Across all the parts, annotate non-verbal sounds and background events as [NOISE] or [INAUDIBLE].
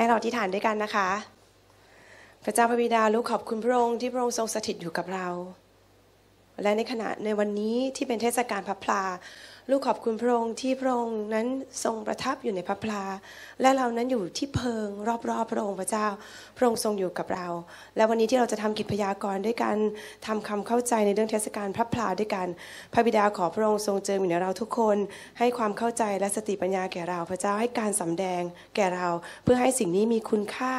ให้เราที่ฐานด้วยกันนะคะ พระเจ้าพระบิดาลูกขอบคุณพระองค์ที่พระองค์ทรงสถิตอยู่กับเราและในขณะในวันนี้ที่เป็นเทศกาลพระพลาลูกขอบคุณพระองค์ที่พระองค์นั้นทรงประทับอยู่ในพระพลาและเรานั้นอยู่ที่เพิงรอบๆ พระองค์พระเจ้า พระองค์ทรงอยู่กับเรา และวันนี้ที่เราจะทำกิจพยากรณ์ด้วยกันทำคำเข้าใจในเรื่องเทศกาลพระพลาด้วยกัน พระบิดาขอพระองค์ทรงเจิมอยู่ในเราทุกคนให้ความเข้าใจและสติปัญญาแก่เรา พระเจ้าให้การสำแดงแก่เราเพื่อให้สิ่งนี้มีคุณค่า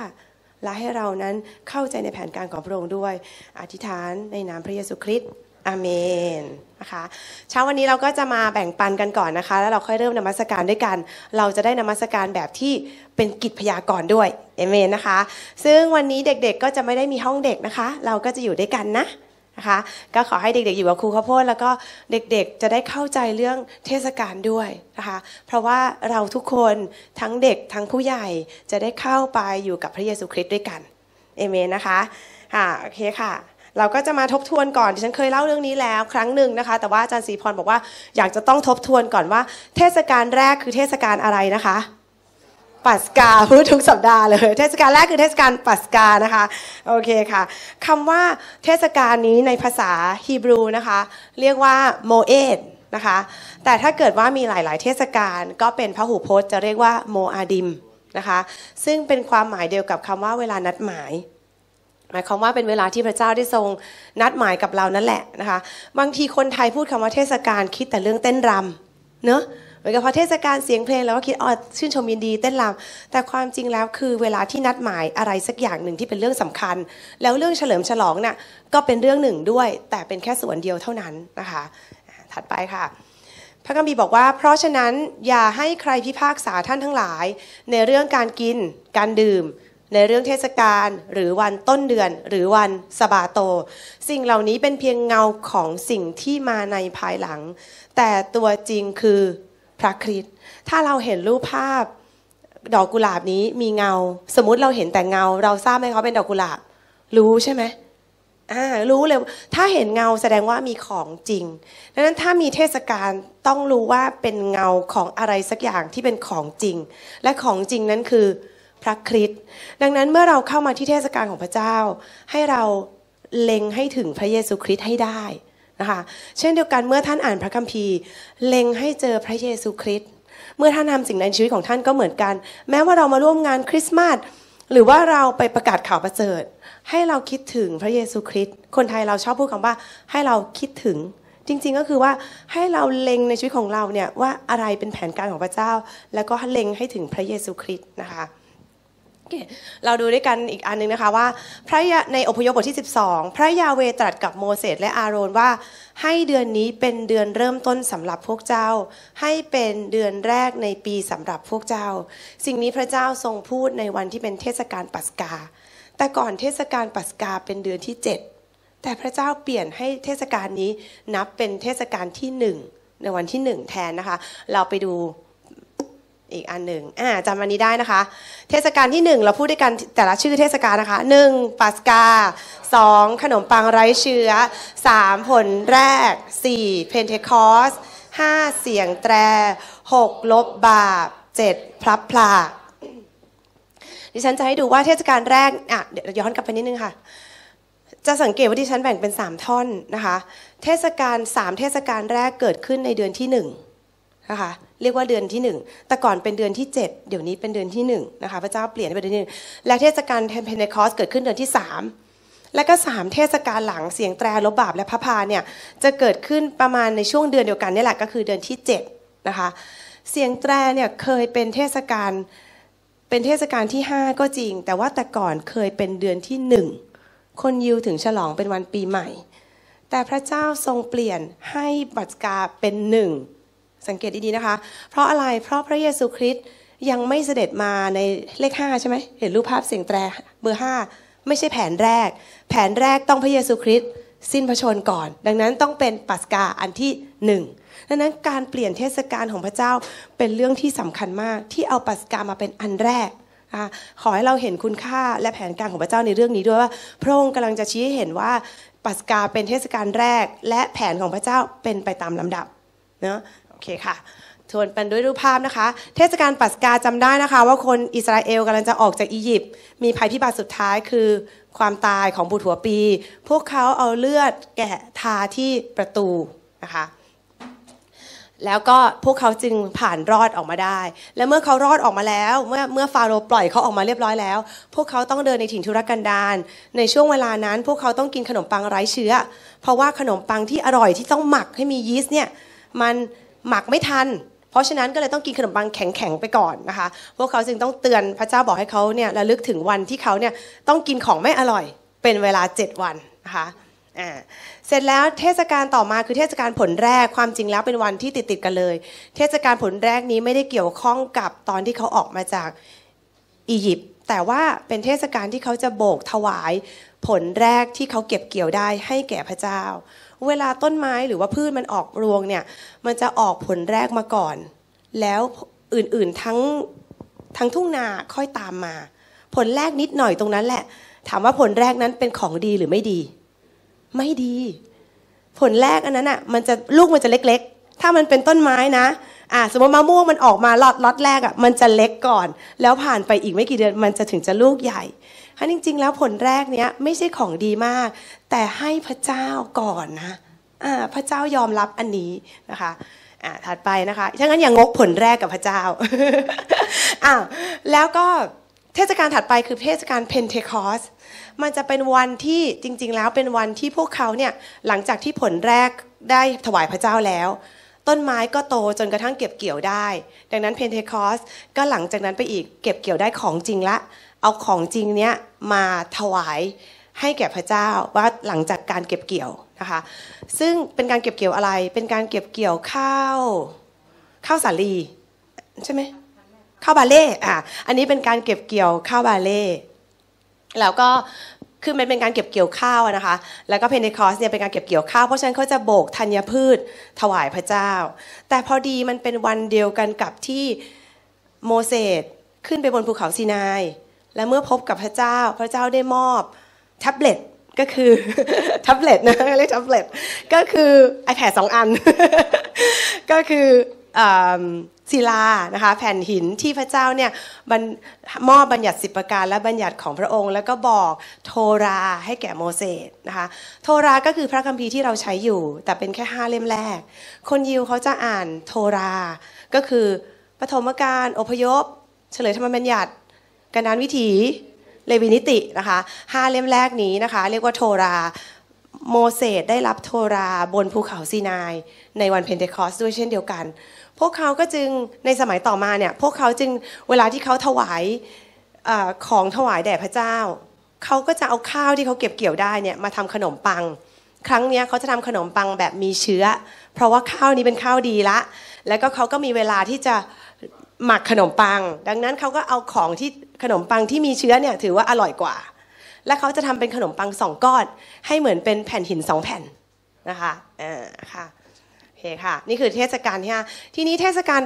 และให้เรานั้นเข้าใจในแผนการของพระองค์ด้วยอธิษฐานในนามพระเยซูคริสต์อาเมนนะคะ เช้าวันนี้เราก็จะมาแบ่งปันกันก่อนนะคะแล้วเราค่อยเริ่มนมัสการด้วยกัน เราจะได้นมัสการแบบที่เป็นกิจพยากรณ์ด้วยเอเมนนะคะ ซึ่งวันนี้เด็กๆก็จะไม่ได้มีห้องเด็กนะคะ เราก็จะอยู่ด้วยกันนะนะคะ ก็ขอให้เด็กๆอยู่กับครูข้าวโพดแล้วก็เด็กๆจะได้เข้าใจเรื่องเทศกาลด้วยนะคะ เพราะว่าเราทุกคนทั้งเด็กทั้งผู้ใหญ่จะได้เข้าไปอยู่กับพระเยซูคริสต์ด้วยกันเอเมนนะคะค่ะโอเคค่ะเราก็จะมาทบทวนก่อนที่ฉันเคยเล่าเรื่องนี้แล้ว ครั้งหนึ่งนะคะ แต่ว่าอาจารย์ศรีพรบอกว่าอยากจะต้องทบทวนก่อนว่า เทศกาลแรกคือเทศกาลอะไรนะคะ ปัสกาพูดทุกสัปดาห์เลยเทศกาลแรกคือเทศกาลปัสกานะคะโอเคค่ะคำว่าเทศกาลนี้ในภาษาฮีบรูนะคะเรียกว่าโมเอดนะคะแต่ถ้าเกิดว่ามีหลาย ๆ เทศกาลก็เป็นพหูพจน์จะเรียกว่าโมอาดิมนะคะซึ่งเป็นความหมายเดียวกับคำว่าเวลานัดหมายหมายความว่าเป็นเวลาที่พระเจ้าได้ทรงนัดหมายกับเรานั่นแหละนะคะบางทีคนไทยพูดคำว่าเทศกาลคิดแต่เรื่องเต้นรำเนอะเหมือนกับพอเทศกาลเสียงเพลงเราก็คิดอ๋อชื่นชมยินดีเต้นรำแต่ความจริงแล้วคือเวลาที่นัดหมายอะไรสักอย่างหนึ่งที่เป็นเรื่องสำคัญ แล้วเรื่องเฉลิมฉลองนะ่ะก็เป็นเรื่องหนึ่งด้วย แต่เป็นแค่ส่วนเดียวเท่านั้นนะคะถัดไปค่ะ พระคัมภีร์บอกว่า เพราะฉะนั้นอย่าให้ใครพิพากษาท่านทั้งหลาย ในเรื่องการกิน การดื่มในเรื่องเทศกาลหรือวันต้นเดือนหรือวันสบาโต สิ่งเหล่านี้เป็นเพียงเงาของสิ่งที่มาในภายหลัง แต่ตัวจริงคือพระคริสต์ถ้าเราเห็นรูปภาพ ดอกกุหลาบนี้มีเงา สมมติเราเห็นแต่เงา เราทราบไหมเขาเป็นดอกกุหลาบ รู้ใช่ไหมรู้เลยถ้าเห็นเงาแสดงว่ามีของจริง ดังนั้นถ้ามีเทศกาลต้องรู้ว่าเป็นเงาของอะไรสักอย่างที่เป็นของจริง และของจริงนั้นคือพระคริสต์ ดังนั้นเมื่อเราเข้ามาที่เทศกาลของพระเจ้า ให้เราเล็งให้ถึงพระเยซูคริสต์ให้ได้นะคะ เช่นเดียวกันเมื่อท่านอ่านพระคัมภีร์เล็งให้เจอพระเยซูคริสต์ เมื่อท่านทำสิ่งในชีวิตของท่านก็เหมือนกัน แม้ว่าเรามาร่วมงานคริสต์มาสหรือว่าเราไปประกาศข่าวประเสริฐ ให้เราคิดถึงพระเยซูคริสต์ คนไทยเราชอบพูดคำว่าให้เราคิดถึง จริง ๆก็คือว่าให้เราเล็งในชีวิตของเราเนี่ยว่าอะไรเป็นแผนการของพระเจ้า แล้วก็เล็งให้ถึงพระเยซูคริสต์นะคะเราดูด้วยกันอีกอันนึงนะคะว่า พระยในอพยพบทที่12 พระยาเวตรัสกับโมเสสและอาโรนว่าให้เดือนนี้เป็นเดือนเริ่มต้นสำหรับพวกเจ้า ให้เป็นเดือนแรกในปีสำหรับพวกเจ้า สิ่งนี้พระเจ้าทรงพูดในวันที่เป็นเทศกาลปัสกา แต่ก่อนเทศกาลปัสกาเป็นเดือนที่7แต่พระเจ้าเปลี่ยนให้เทศกาลนี้นับเป็นเทศกาลที่1ในวันที่1แทนนะคะเราไปดูอีกอันหนึ่งอ่าจำอันนี้ได้นะคะ เทศกาลที่1เราพูดด้วยกันแต่ละชื่อเทศกาลนะคะ 1. ปัสกา 2. ขนมปังไร้เชื้อ 3. ผลแรก 4. เพนเทคอสห้าเสียงแตร 6. ลบบาป 7. พลับพลา ดิฉันจะให้ดูว่าเทศกาลแรกอ่ะเดี๋ยวย้อนกลับไปนิดนึงค่ะจะสังเกตว่าดิฉันแบ่งเป็น3ท่อนนะคะ เทศกาล3เทศกาลแรกเกิดขึ้นในเดือนที่1นะคะเรียกว่าเดือนที่1แต่ก่อนเป็นเดือนที่7เดี๋ยวนี้เป็นเดือนที่1นะคะพระเจ้าเปลี่ยนเป็นเดือนที่นและเทศกาลเทมเพนเนคอสเกิดขึ้นเดือนที่3และก็3เทศกาลหลังเสียงแตรลบบาปและพระพาเนี่ยจะเกิดขึ้นประมาณในช่วงเดือนเดียวกันนี่แหละก็คือเดือนที่7นะคะเสียงแตรเนี่ยเคยเป็นเทศกาลเป็นเทศกาลที่5ก็จริง แต่ว่าแต่ก่อนเคยเป็นเดือนที่1คนยิวถึงฉลองเป็นวันปีใหม่แต่พระเจ้าทรงเปลี่ยนให้บัตกาเป็นหนึ่งสังเกตดีๆนะคะ เพราะอะไร เพราะพระเยซูคริสต์ยังไม่เสด็จมาในเลขห้าใช่ไหมเห็นรูปภาพเสียงแตรเบอร์ห้าไม่ใช่แผนแรก แผนแรกต้องพระเยซูคริสต์สิ้นพระชนก่อน ดังนั้นต้องเป็นปัสกาอันที่หนึ่งดังนั้นการเปลี่ยนเทศกาลของพระเจ้าเป็นเรื่องที่สำคัญมากที่เอาปัสกามาเป็นอันแรก ขอให้เราเห็นคุณค่าและแผนการของพระเจ้าในเรื่องนี้ด้วยว่าพระองค์กำลังจะชี้ให้เห็นว่าปัสกาเป็นเทศกาลแรกและแผนของพระเจ้าเป็นไปตามลำดับ เนาะอเคค่ะทวนเป็นด้วยรูปภาพนะคะ เทศกาลปัสกาจำได้นะคะว่าคนอิสราเอลกำลังจะออกจากอียิปต์ มีภัยพิบัติสุดท้ายคือความตายของบุตรหัวปี พวกเขาเอาเลือดแกะทาที่ประตูนะคะ แล้วก็พวกเขาจึงผ่านรอดออกมาได้ และเมื่อเขารอดออกมาแล้วเมื่อเมื่อฟาโรห์ปล่อยเขาออกมาเรียบร้อยแล้ว พวกเขาต้องเดินในถิ่นทุรกันดารในช่วงเวลานั้น พวกเขาต้องกินขนมปังไร้เชื้อ เพราะว่าขนมปังที่อร่อยที่ต้องหมักให้มียีสต์เนี่ย มันหมักไม่ทัน เพราะฉะนั้นก็เลยต้องกินขนมปังแข็งๆไปก่อนนะคะ พวกเขาจึงต้องเตือนพระเจ้าบอกให้เขาเนี่ยระลึกถึงวันที่เขาเนี่ยต้องกินของไม่อร่อย เป็นเวลา7วันนะคะเสร็จแล้วเทศกาลต่อมาคือเทศกาลผลแรกความจริงแล้วเป็นวันที่ติดติดกันเลย เทศกาลผลแรกนี้ไม่ได้เกี่ยวข้องกับตอนที่เขาออกมาจากอียิปต์แต่ว่าเป็นเทศกาลที่เขาจะโบกถวาย ผลแรกที่เขาเก็บเกี่ยวได้ให้แก่พระเจ้าเวลาต้นไม้หรือว่าพืชมันออกรวงเนี่ย มันจะออกผลแรกมาก่อน แล้วอื่นๆทั้งทั้งทุ่งนาค่อยตามมา ผลแรกนิดหน่อยตรงนั้นแหละ ถามว่าผลแรกนั้นเป็นของดีหรือไม่ดี ไม่ดี ผลแรกอันนั้นอ่ะ มันจะลูกมันจะเล็กๆถ้ามันเป็นต้นไม้นะอ่า สมมติมะม่วงมันออกมาล็อตล็อตแรกอ่ะ มันจะเล็กก่อน แล้วผ่านไปอีกไม่กี่เดือนมันจะถึงจะลูกใหญ่ถ้าจริง ๆ แล้วผลแรกเนี้ยไม่ใช่ของดีมากแต่ให้พระเจ้าก่อนนะพระเจ้ายอมรับอันนี้นะคะถัดไปนะคะ ฉะนั้นอย่างงกผลแรกกับพระเจ้าอ้าวแล้วก็เทศกาลถัดไปคือเทศกาลเพนเทคอส มันจะเป็นวันที่จริง ๆ แล้วเป็นวันที่พวกเขาเนี่ยหลังจากที่ผลแรกได้ถวายพระเจ้าแล้ว ต้นไม้ก็โตจนกระทั่งเก็บเกี่ยวได้ ดังนั้นเพนเทคอส ก็หลังจากนั้นไปอีกเก็บเกี่ยวได้ของจริงละ เอาของจริงเนี้ยมาถวายให้แก่พระเจ้าว่าหลังจากการเก็บเกี่ยวนะคะซึ่งเป็นการเก็บเกี่ยวอะไรเป็นการเก็บเกี่ยวข้าวข้าวสาลีใช่ไหมข้าวบาเล่อ่ะอันนี้เป็นการเก็บเกี่ยวข้าวบาเล่แล้วก็คือมันเป็นการเก็บเกี่ยวข้าวนะคะแล้วก็เพนเทคอสเนี่ยเป็นการเก็บเกี่ยวข้าวเพราะฉะนั้นเขาจะโบกธัญพืชถวายพระเจ้า แต่พอดีมันเป็นวันเดียวกันกับที่โมเสสขึ้นไปบนภูเขาซีนายและเมื่อพบกับพระเจ้าพระเจ้าได้มอบแท็บเล็ตก็คือแท็บเล็ตนะเรียกแท็บเล็ตก็คือ iPad 2อันก็คือศิลานะคะแผ่นหินที่พระเจ้าเนี่ยมอบบัญญัติสิบประการและบัญญัติของพระองค์ แล้วก็บอกโทราให้แก่โมเสสนะคะโทราก็คือพระคัมภีร์ที่เราใช้อยู่ แต่เป็นแค่ห้าเล่มแรก คนยิวเขาจะอ่านโทรา ก็คือปฐมกาลอพยพ เฉลยธรรมบัญญัติกันดานวิถีเลวินิตินะคะห้าเล่มแรกนี้นะคะ เรียกว่าโทราโมเสสได้รับโทราบนภูเขาซีนาย ในวันเพนเทคอสด้วยเช่นเดียวกัน พวกเขาก็จึงในสมัยต่อมาเนี่ยพวกเขาจึงเวลาที่เขาถวายอของถวายแด่พระเจ้าเขาก็จะเอาข้าวที่เขาเก็บเกี่ยวได้เนี่ยมาทำขนมปัง ครั้งนี้เขาจะทำขนมปังแบบมีเชื้อ เพราะว่าข้าวนี้เป็นข้าวดีละ แล้วก็เขาก็มีเวลาที่จะหมักขนมปัง ดังนั้นเขาก็เอาของที่ขนมปังที่มีเชื้อเนี่ยถือว่าอร่อยกว่า และเขาจะทำเป็นขนมปังสองก้อนให้เหมือนเป็นแผ่นหินสองแผ่นนะคะอ่าค่ะโอเคค่ะนี่คือเทศกาลที่ทีนี้เทศกาล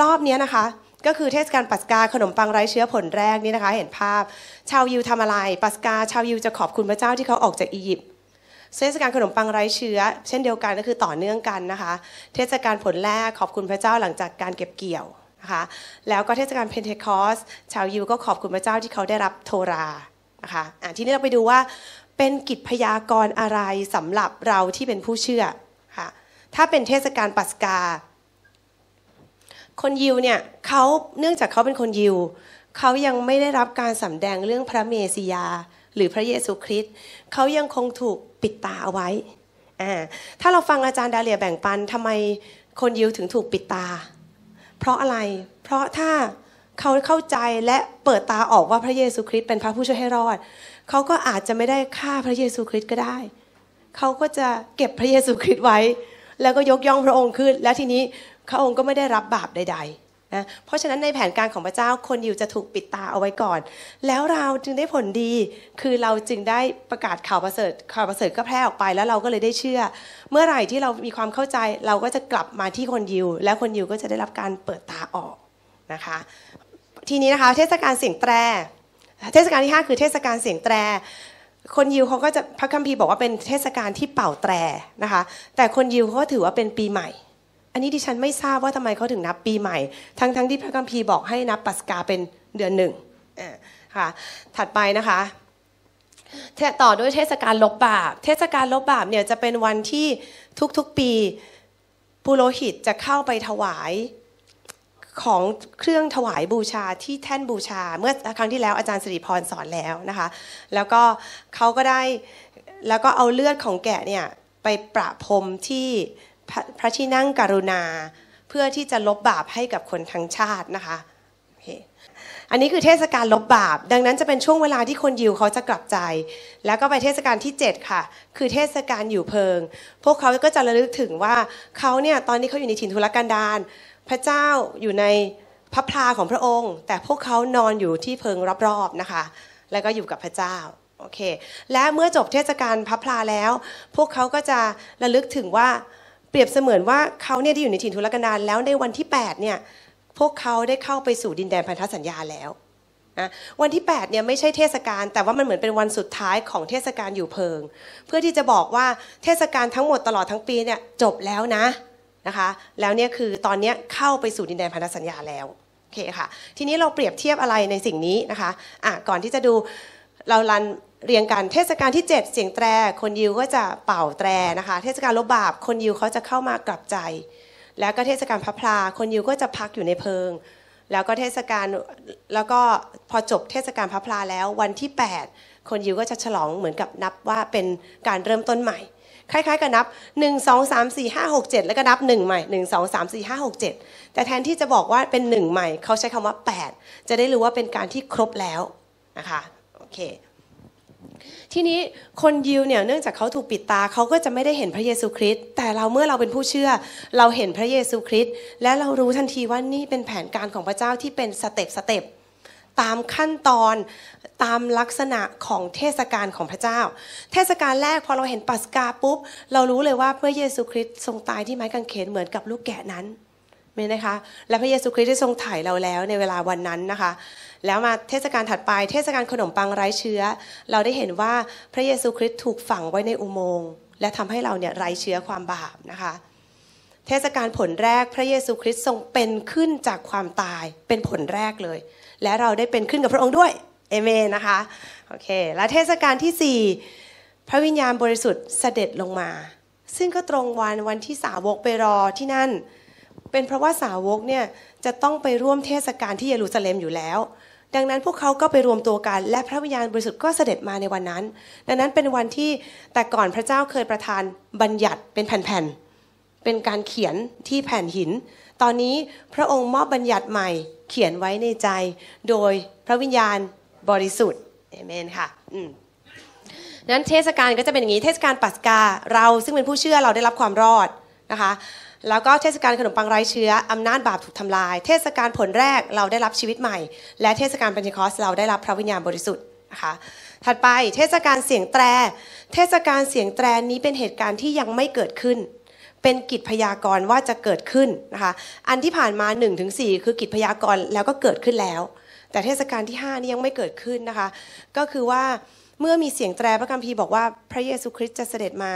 รอบนี้นะคะก็คือเทศกาลปัสกาขนมปังไร้เชื้อผลแรกนี่นะคะ เห็นภาพชาวยิวทำอะไร ปัสกาชาวยิวจะขอบคุณพระเจ้าที่เขาออกจากอียิปต์เทศกาลขนมปังไร้เชื้อ เช่นเดียวกันก็คือต่อเนื่องกันนะคะ เทศกาลผลแรกขอบคุณพระเจ้าหลังจากการเก็บเกี่ยวนะคะแล้วก็เทศกาลเพนเทคอสชาวยิวก็ขอบคุณพระเจ้าที่เขาได้รับโทรานะคะะทีนี้เราไปดูว่าเป็นกิจพยากรอะไรสำหรับเราที่เป็นผู้เชื่อค่ะถ้าเป็นเทศกาลปัสกา คนยิวเนี่ยเขาเนื่องจากเขาเป็นคนยิวเขายังไม่ได้รับการสาแดงเรื่องพระเมสยาหรือพระเยซูคริสต์เขายังคงถูกปิดตาเอาไว้ถ้าเราฟังอาจารย์ดาเลียแบ่งปันทำไมคนยิวถึงถูกปิดตาเพราะอะไร เพราะถ้าเขาเข้าใจและเปิดตาออกว่าพระเยซูคริสต์เป็นพระผู้ช่วยให้รอด เขาก็อาจจะไม่ได้ฆ่าพระเยซูคริสต์ก็ได้ เขาก็จะเก็บพระเยซูคริสต์ไว้ แล้วก็ยกย่องพระองค์ขึ้น และทีนี้พระองค์ก็ไม่ได้รับบาปใด ๆนะเพราะฉะนั้นในแผนการของพระเจ้าคนยิวจะถูกปิดตาเอาไว้ก่อน แล้วเราจึงได้ผลดีคือเราจึงได้ประกาศข่าวประเสริฐข่าวประเสริฐก็แพร่ออกไปแล้วเราก็เลยได้เชื่อ เมื่อไหร่ที่เรามีความเข้าใจ เราก็จะกลับมาที่คนยิวและคนยิวก็จะได้รับการเปิดตาออกนะคะทีนี้นะคะเทศกาลเสียงแตรเทศกาลที่ 5 คือเทศกาลเสียงแตรคนยิวเขาก็จะพระคัมภีร์บอกว่าเป็นเทศกาลที่เป่าแตรนะคะแต่คนยิวเขาถือว่าเป็นปีใหม่ันนี้ดิฉันไม่ทราบว่าทำไมเขาถึงนับปีใหม่ทั้งทั้งที่พระคัมภีร์บอกให้นับปัสกาเป็นเดือนหนึ่งค่ะถัดไปนะคะต่อด้วยเทศกาลลบบาปเทศกาลลบบาปเนี่ยจะเป็นวันที่ทุกๆปีปุโรหิตจะเข้าไปถวายของเครื่องถวายบูชาที่แท่นบูชาเมื่อครั้งที่แล้วอาจารย์สิริพรสอนแล้วนะคะแล้วก็เขาก็ได้แล้วก็เอาเลือดของแกะเนี่ยไปประพรมที่พระพระที่นั่งกรุณาเพื่อที่จะลบบาปให้กับคนทั้งชาตินะคะ อันนี้คือเทศกาลลบบาปดังนั้นจะเป็นช่วงเวลาที่คนยิวเขาจะกลับใจ แล้วก็ไปเทศกาลที่7ค่ะ คือเทศกาลอยู่เพิง พวกเขาก็จะระลึกถึงว่าเขาเนี่ย ตอนนี้เขาอยู่ในถิ่นทุรกันดารพระเจ้าอยู่ในพระพลาของพระองค์ แต่พวกเขานอนอยู่ที่เพิงรอบๆนะคะ แล้วก็อยู่กับพระเจ้าโอเค และเมื่อจบเทศกาลพระพลาแล้ว พวกเขาก็จะระลึกถึงว่าเปรียบเสมือนว่าเขาเนี่ยได้อยู่ในถิ่นทุรกันดารแล้วในวันที่8เนี่ยพวกเขาได้เข้าไปสู่ดินแดนพันธสัญญาแล้วนะวันที่8เนี่ยไม่ใช่เทศกาลแต่ว่ามันเหมือนเป็นวันสุดท้ายของเทศกาลอยู่เพิง เพื่อที่จะบอกว่าเทศกาลทั้งหมดตลอดทั้งปีเนี่ยจบแล้วนะนะคะ แล้วเนี่ยคือตอนนี้เข้าไปสู่ดินแดนพันธสัญญาแล้วโอเคค่ะ ทีนี้เราเปรียบเทียบอะไรในสิ่งนี้นะคะอ่ะก่อนที่จะดูเราลันเรียงกันเทศกาลที่7เสียงแตรคนยิวก็จะเป่าแตรนะคะ เทศกาลลบบาปคนยิวเขาจะเข้ามากลับใจ แล้วก็เทศกาลพระพลาคนยิวก็จะพักอยู่ในเพิงแล้วก็เทศกาลแล้วก็พอจบเทศกาลพระพลาแล้ว วันที่8คนยิวก็จะฉลองเหมือนกับนับว่าเป็นการเริ่มต้นใหม่ คล้ายๆกับนับ1 2 3 4 5 6 7แล้วก็นับ1ใหม่1 2 3 4 5 6 7แต่แทนที่จะบอกว่าเป็น1ใหม่เขาใช้คำว่า8จะได้รู้ว่าเป็นการที่ครบแล้วนะคะโอเคทีนี้คนยิวเนี่ยเนื่องจากเขาถูกปิดตาเขาก็จะไม่ได้เห็นพระเยซูคริสต์แต่เราเมื่อเราเป็นผู้เชื่อ เราเห็นพระเยซูคริสต์และเรารู้ทันทีว่านี่เป็นแผนการของพระเจ้าที่เป็นสเต็ปสเต็ปตามขั้นตอนตามลักษณะของเทศกาลของพระเจ้า เทศกาลแรกพอเราเห็นปัสกาปุ๊บเรารู้เลยว่าพระเยซูคริสต์ทรงตายที่ไม้กางเขนเหมือนกับลูกแกะนั้นเหมนะคะและพระเยซูคริสต์ได้ทรงถ่ายเราแล้ว ในเวลาวันนั้นนะคะแล้วมาเทศกาลถัดไปเทศกาลขนมปังไร้เชื้อ เราได้เห็นว่าพระเยซูคริสต์ถูกฝังไว้ในอุโมงค์ และทำให้เราเนี่ยไร้เชื้อความบาปนะคะ เทศกาลผลแรกพระเยซูคริสต์ทรงเป็นขึ้นจากความตายเป็นผลแรกเลย และเราได้เป็นขึ้นกับพระองค์ด้วยเอเมนนะคะโอเคและเทศกาลที่4พระวิญญาณบริสุทธิ์เสด็จลงมา ซึ่งก็ตรงวันวันที่สาวกไปรอที่นั่น เป็นเพราะว่าสาวกเนี่ยจะต้องไปร่วมเทศกาลที่เยรูซาเล็มอยู่แล้วดังนั้นพวกเขาก็ไปรวมตัวกันและพระวิญญาณบริสุทธิ์ก็เสด็จมาในวันนั้นดังนั้นเป็นวันที่แต่ก่อนพระเจ้าเคยประทานบัญญัติเป็นแผ่นๆ เป็นการเขียนที่แผ่นหิน ตอนนี้พระองค์มอบบัญญัติใหม่เขียนไว้ในใจ โดยพระวิญญาณบริสุทธิ์เอเมนค่ะอืนั้นเทศกาลก็จะเป็นอย่างนี้เทศกาลปัสกาเราซึ่งเป็นผู้เชื่อเราได้รับความรอดนะคะแล้วก็เทศกาลขนมปังไร้เชื้ออำนาจบาปถูกทำลาย เทศกาลผลแรกเราได้รับชีวิตใหม่ และเทศกาลเปนเทคอสเราได้รับพระวิญญาณบริสุทธิ์นะคะ ถัดไปเทศกาลเสียงแตรเทศกาลเสียงแตรนี้เป็นเหตุการณ์ที่ยังไม่เกิดขึ้น เป็นกิจพยากรณ์ว่าจะเกิดขึ้นนะคะอันที่ผ่านมา 1-4 คือกิจพยากรณ์แล้วก็เกิดขึ้นแล้ว แต่เทศกาลที่5นี้ยังไม่เกิดขึ้นนะคะ ก็คือว่าเมื่อมีเสียงแตรพระคัมภีร์บอกว่าพระเยซูคริสต์จะเสด็จมา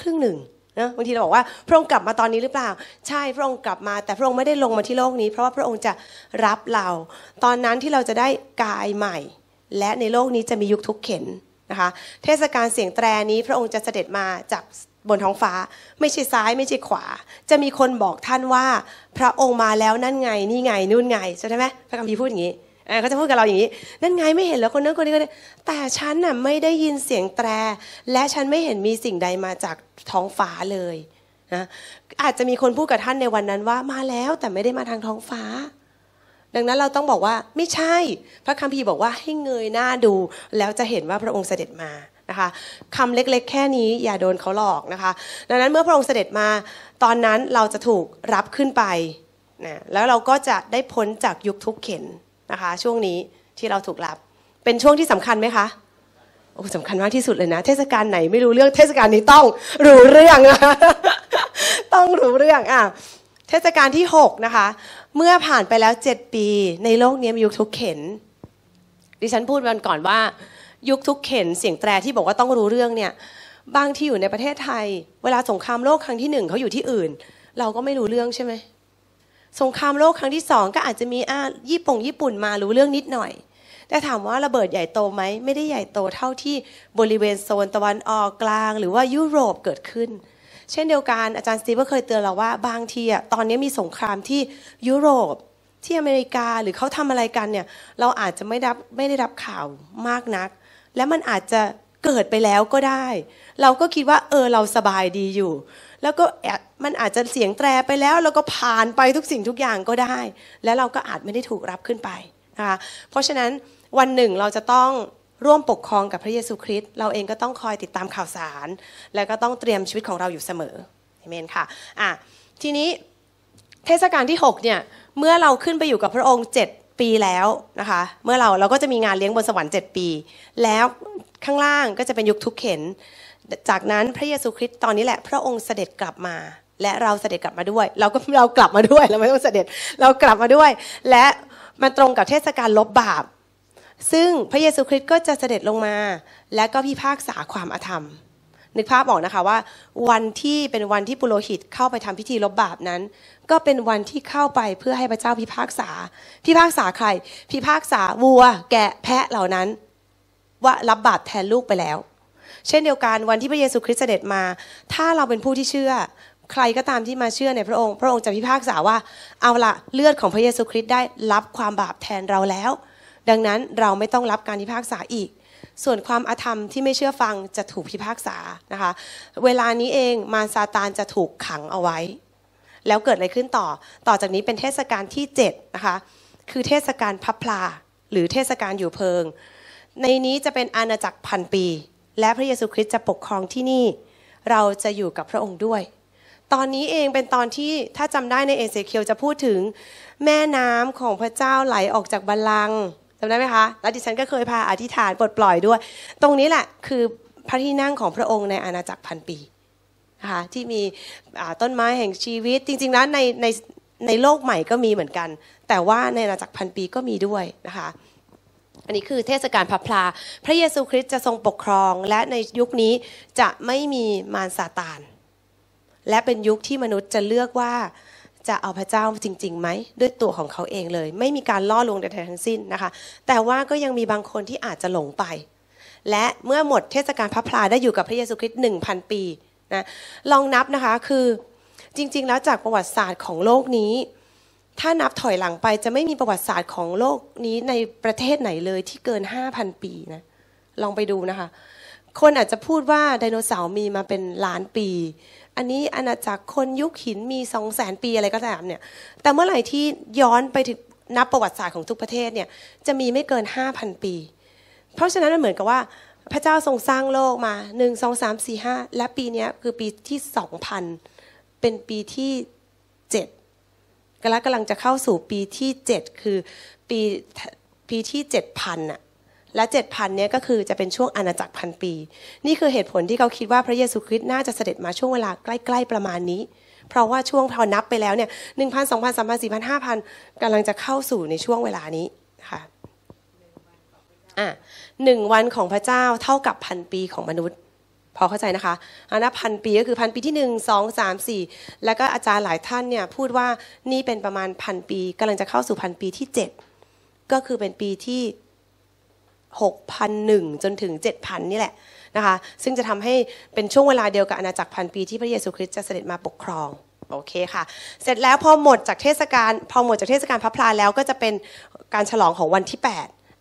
ครึ่งหนึ่งนะบางทีเราบอกว่า พระองค์กลับมาตอนนี้หรือเปล่า ใช่พระองค์กลับมาแต่พระองค์ไม่ได้ลงมาที่โลกนี้เพราะว่าพระองค์จะรับเรา ตอนนั้นที่เราจะได้กายใหม่ และในโลกนี้จะมียุคทุกเข็นนะคะเทศกาลเสียงแตรนี้พระองค์จะเสด็จมาจากบนท้องฟ้า ไม่ใช่ซ้ายไม่ใช่ขวา จะมีคนบอกท่านว่า พระองค์มาแล้วนั่นไงนี่ไงนู่นไงใช่ไหมพระคัมภีร์พูดอย่างนี้เขาจะพูดกับเราอย่างนี้นั่นไงไม่เห็นแล้วคนนั้นคนนี้คนนี้แต่ฉันน่ะไม่ได้ยินเสียงแตรและฉันไม่เห็นมีสิ่งใดมาจากท้องฟ้าเลยนะอาจจะมีคนพูดกับท่านในวันนั้นว่ามาแล้วแต่ไม่ได้มาทางท้องฟ้า ดังนั้นเราต้องบอกว่าไม่ใช่ พระคัมภีร์บอกว่าให้เงยหน้าดู แล้วจะเห็นว่าพระองค์เสด็จมานะคะคำเล็กๆ แค่นี้อย่าโดนเขาหลอกนะคะ ดังนั้นเมื่อพระองค์เสด็จมา ตอนนั้นเราจะถูกรับขึ้นไปนะแล้วเราก็จะได้พ้นจากยุคทุกเข็นนะคะช่วงนี้ที่เราถูกรับ เป็นช่วงที่สำคัญไหมคะโอ้สำคัญมากที่สุดเลยนะเทศกาลไหนไม่รู้เรื่องเทศกาลนี้ต้องรู้เรื่อง ต้องรู้เรื่องอ่ะเทศกาลที่6นะคะ เมื่อผ่านไปแล้ว7ปีในโลกนี้มียุคทุกเข็นดิฉันพูดวันก่อนว่ายุคทุกเข็นเสียงแตรที่บอกว่าต้องรู้เรื่องเนี่ย บางที่อยู่ในประเทศไทย เวลาสงครามโลกครั้งที่หนึ่งเขาอยู่ที่อื่น เราก็ไม่รู้เรื่องใช่ไหมสงครามโลกครั้งที่สองก็อาจจะมีอ่าญี่ปุ่งญี่ปุ่นมารู้เรื่องนิดหน่อย แต่ถามว่าระเบิดใหญ่โตไหมไม่ได้ใหญ่โตเท่าที่บริเวณโซนตะวันออกกลางหรือว่ายุโรปเกิดขึ้น เช่นเดียวกันอาจารย์ซีก็เคยเตือนเราว่าบางทีอ่ะตอนนี้มีสงครามที่ยุโรปที่อเมริกาหรือเขาทำอะไรกันเนี่ยเราอาจจะไม่รับไม่ได้รับข่าวมากนัก และมันอาจจะเกิดไปแล้วก็ได้เราก็คิดว่าเออเราสบายดีอยู่ แล้วก็แอบมันอาจจะเสียงแตรไปแล้ว เราก็ผ่านไปทุกสิ่งทุกอย่างก็ได้ แล้วเราก็อาจไม่ได้ถูกรับขึ้นไปนะคะเพราะฉะนั้นวันหนึ่งเราจะต้องร่วมปกครองกับพระเยซูคริสต์เราเองก็ต้องคอยติดตามข่าวสาร และก็ต้องเตรียมชีวิตของเราอยู่เสมอเอเมนค่ะอ่ะ ทีนี้เทศกาลที่6เนี่ยเมื่อเราขึ้นไปอยู่กับพระองค์7ปีแล้วนะคะเมื่อเราเราก็จะมีงานเลี้ยงบนสวรรค์7ปี แล้วข้างล่างก็จะเป็นยุคทุกเข็นจากนั้นพระเยซูคริสต์ตอนนี้แหละ พระองค์เสด็จกลับมา และเราเสด็จกลับมาด้วย เราก็เรากลับมาด้วยเราไม่ต้องเสด็จเรากลับมาด้วย และมันตรงกับเทศกาลลบบาปซึ่งพระเยซูคริสต์ก็จะเสด็จลงมา และก็พิพากษาความอาธรรมนึกภาพออกนะคะว่า วันที่เป็นวันที่ปุโรหิตเข้าไปทำพิธีลบบาปนั้น ก็เป็นวันที่เข้าไปเพื่อให้พระเจ้าพิพากษา พิพากษาใครพิพากษาวัว แกะแพะเหล่านั้น ว่ารับบาปแทนลูกไปแล้วเช่นเดียวกันวันที่พระเยซูคริสต์เสด็จมา ถ้าเราเป็นผู้ที่เชื่อใครก็ตามที่มาเชื่อในพระองค์พระองค์จะพิพากษาว่า เอาละเลือดของพระเยซูคริสต์ได้รับความบาปแทนเราแล้ว ดังนั้นเราไม่ต้องรับการพิพากษาอีก ส่วนความอาธรรมที่ไม่เชื่อฟังจะถูกพิพากษานะคะเวลานี้เองมารซาตานจะถูกขังเอาไว้ แล้วเกิดอะไรขึ้นต่อ ต่อจากนี้เป็นเทศกาลที่7นะคะคือเทศกาลพับพลาหรือเทศกาลอยู่เพิง ในนี้จะเป็นอาณาจักรพันปีและพระเยซูคริสต์จะปกครองที่นี่ เราจะอยู่กับพระองค์ด้วย ตอนนี้เองเป็นตอนที่ถ้าจำได้ในเอเสเคียวจะพูดถึงแม่น้ำของพระเจ้าไหลออกจากบัลลังจำได้ไหมคะแล้วดิฉันก็เคยพาอธิษฐานปลดปล่อยด้วย ตรงนี้แหละคือพระที่นั่งของพระองค์ในอาณาจักรพันปี นะคะ ที่มีต้นไม้แห่งชีวิต จริงๆ แล้วในในในโลกใหม่ก็มีเหมือนกัน แต่ว่าในอาณาจักรพันปีก็มีด้วยนะคะอันนี้คือเทศกาลพระพลา พระเยซูคริสต์จะทรงปกครอง และในยุคนี้จะไม่มีมารซาตาน และเป็นยุคที่มนุษย์จะเลือกว่าจะเอาพระเจ้าจริงๆไหมด้วยตัวของเขาเองเลย ไม่มีการล่อลวงใดๆทั้งสิ้นนะคะ แต่ว่าก็ยังมีบางคนที่อาจจะหลงไป และเมื่อหมดเทศกาลพระพลาได้อยู่กับพระเยซูคริสต์หนึ่งพันปีนะลองนับนะคะคือจริงๆแล้วจากประวัติศาสตร์ของโลกนี้ถ้านับถอยหลังไปจะไม่มีประวัติศาสตร์ของโลกนี้ในประเทศไหนเลยที่เกิน 5,000 ปีนะลองไปดูนะคะคนอาจจะพูดว่าไดโนเสาร์มีมาเป็นล้านปี อันนี้อาณาจักรคนยุคหินมี2 0 0 0 0 0 ปีอะไรก็ตามเนี่ยแต่เมื่อไหร่ที่ย้อนไปถึงนับประวัติศาสตร์ของทุกประเทศเนี่ยจะมีไม่เกิน 5,000 ปี เพราะฉะนั้นมันเหมือนกับว่าพระเจ้าทรงสร้างโลกมา 1 2 3 4 5 และปีนี้คือปีที่ 2,000 เป็นปีที่ 7กระกำลังจะเข้าสู่ปีที่เจ็ดคือปีปีที่เจ็ดพันอะและเจ็ดพันเนี่ยก็คือจะเป็นช่วงอาณาจักรพันปี นี่คือเหตุผลที่เขาคิดว่าพระเยซูคริสต์น่าจะเสด็จมาช่วงเวลาใกล้ๆประมาณนี้ เพราะว่าช่วงพอนับไปแล้วเนี่ยหนึ่งพันสองพันสามพันสี่พันห้าพันกำลังจะเข้าสู่ในช่วงเวลานี้ค่ะอ่ะหนึ่งวันของพระเจ้าเท่ากับพันปีของมนุษย์พอเข้าใจนะคะอันนั้นพันปีก็คือพันปีที่หนึ่งงสสอามสี่ แล้วก็อาจารย์หลายท่านเนี่ยพูดว่า นี่เป็นประมาณพันปีกำลังจะเข้าสู่พันปีที่เจ็ดก็คือเป็นปีที่หหกพันนึ่งจนถึงเจ็ดพันนี่แหละนะคะ ซึ่งจะทำให้เป็นช่วงเวลาเดียวกับอาณาจักรพันปีที่พระเยซูคริสต์จะเสด็จมาปกครอง โอเคค่ะ เสร็จแล้วพอหมดจากเทศกาลพอหมดจากเทศกาลพระพลาแล้วก็จะเป็นการฉลองของวันที่8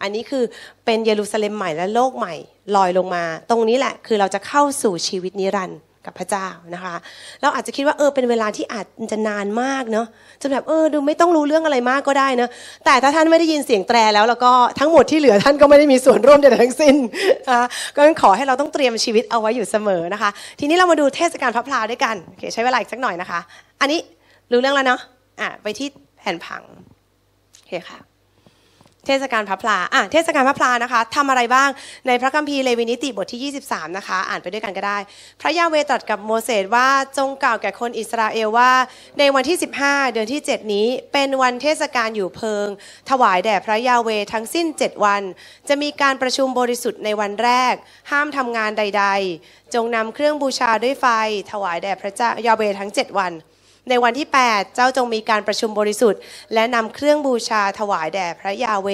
อันนี้คือเป็นเยรูซาเล็มใหม่และโลกใหม่ลอยลงมา ตรงนี้แหละคือเราจะเข้าสู่ชีวิตนิรันดร์กับพระเจ้านะคะ เราอาจจะคิดว่าเออเป็นเวลาที่อาจจะนานมากเนาะจนแบบเออดูไม่ต้องรู้เรื่องอะไรมากก็ได้นะแต่ถ้าท่านไม่ได้ยินเสียงแตรแล้วแล้วก็ทั้งหมดที่เหลือท่านก็ไม่ได้มีส่วนร่วมใดๆทั้งสิ้นนะคะก็ขอให้เราต้องเตรียมชีวิตเอาไว้อยู่เสมอนะคะ ทีนี้เรามาดูเทศกาลพระพลาด้วยกันโอเคใช้เวลาอีกสักหน่อยนะคะ อันนี้รู้เรื่องแล้วเนาะอ่ะไปที่แผ่นผังโอเคค่ะเทศกาลพระพลาอ่ะเทศกาลพระพลานะคะทำอะไรบ้างในพระคัมภีร์เลวินิติบทที่23นะคะอ่านไปด้วยกันก็ได้ พระยาเวตรัสกับโมเสสว่าจงกล่าวแก่คนอิสราเอลว่า ในวันที่ 15 เดือนที่ 7 นี้เป็นวันเทศกาลอยู่เพิง ถวายแด่พระยาเวทั้งสิ้น 7 วัน จะมีการประชุมบริสุทธิ์ในวันแรกห้ามทำงานใด ๆ จงนำเครื่องบูชาด้วยไฟ ถวายแด่พระเจ้ายาเวทั้ง 7 วันในวันที่ 8 เจ้าจงมีการประชุมบริสุทธิ์ และนำเครื่องบูชาถวายแด่พระยาเว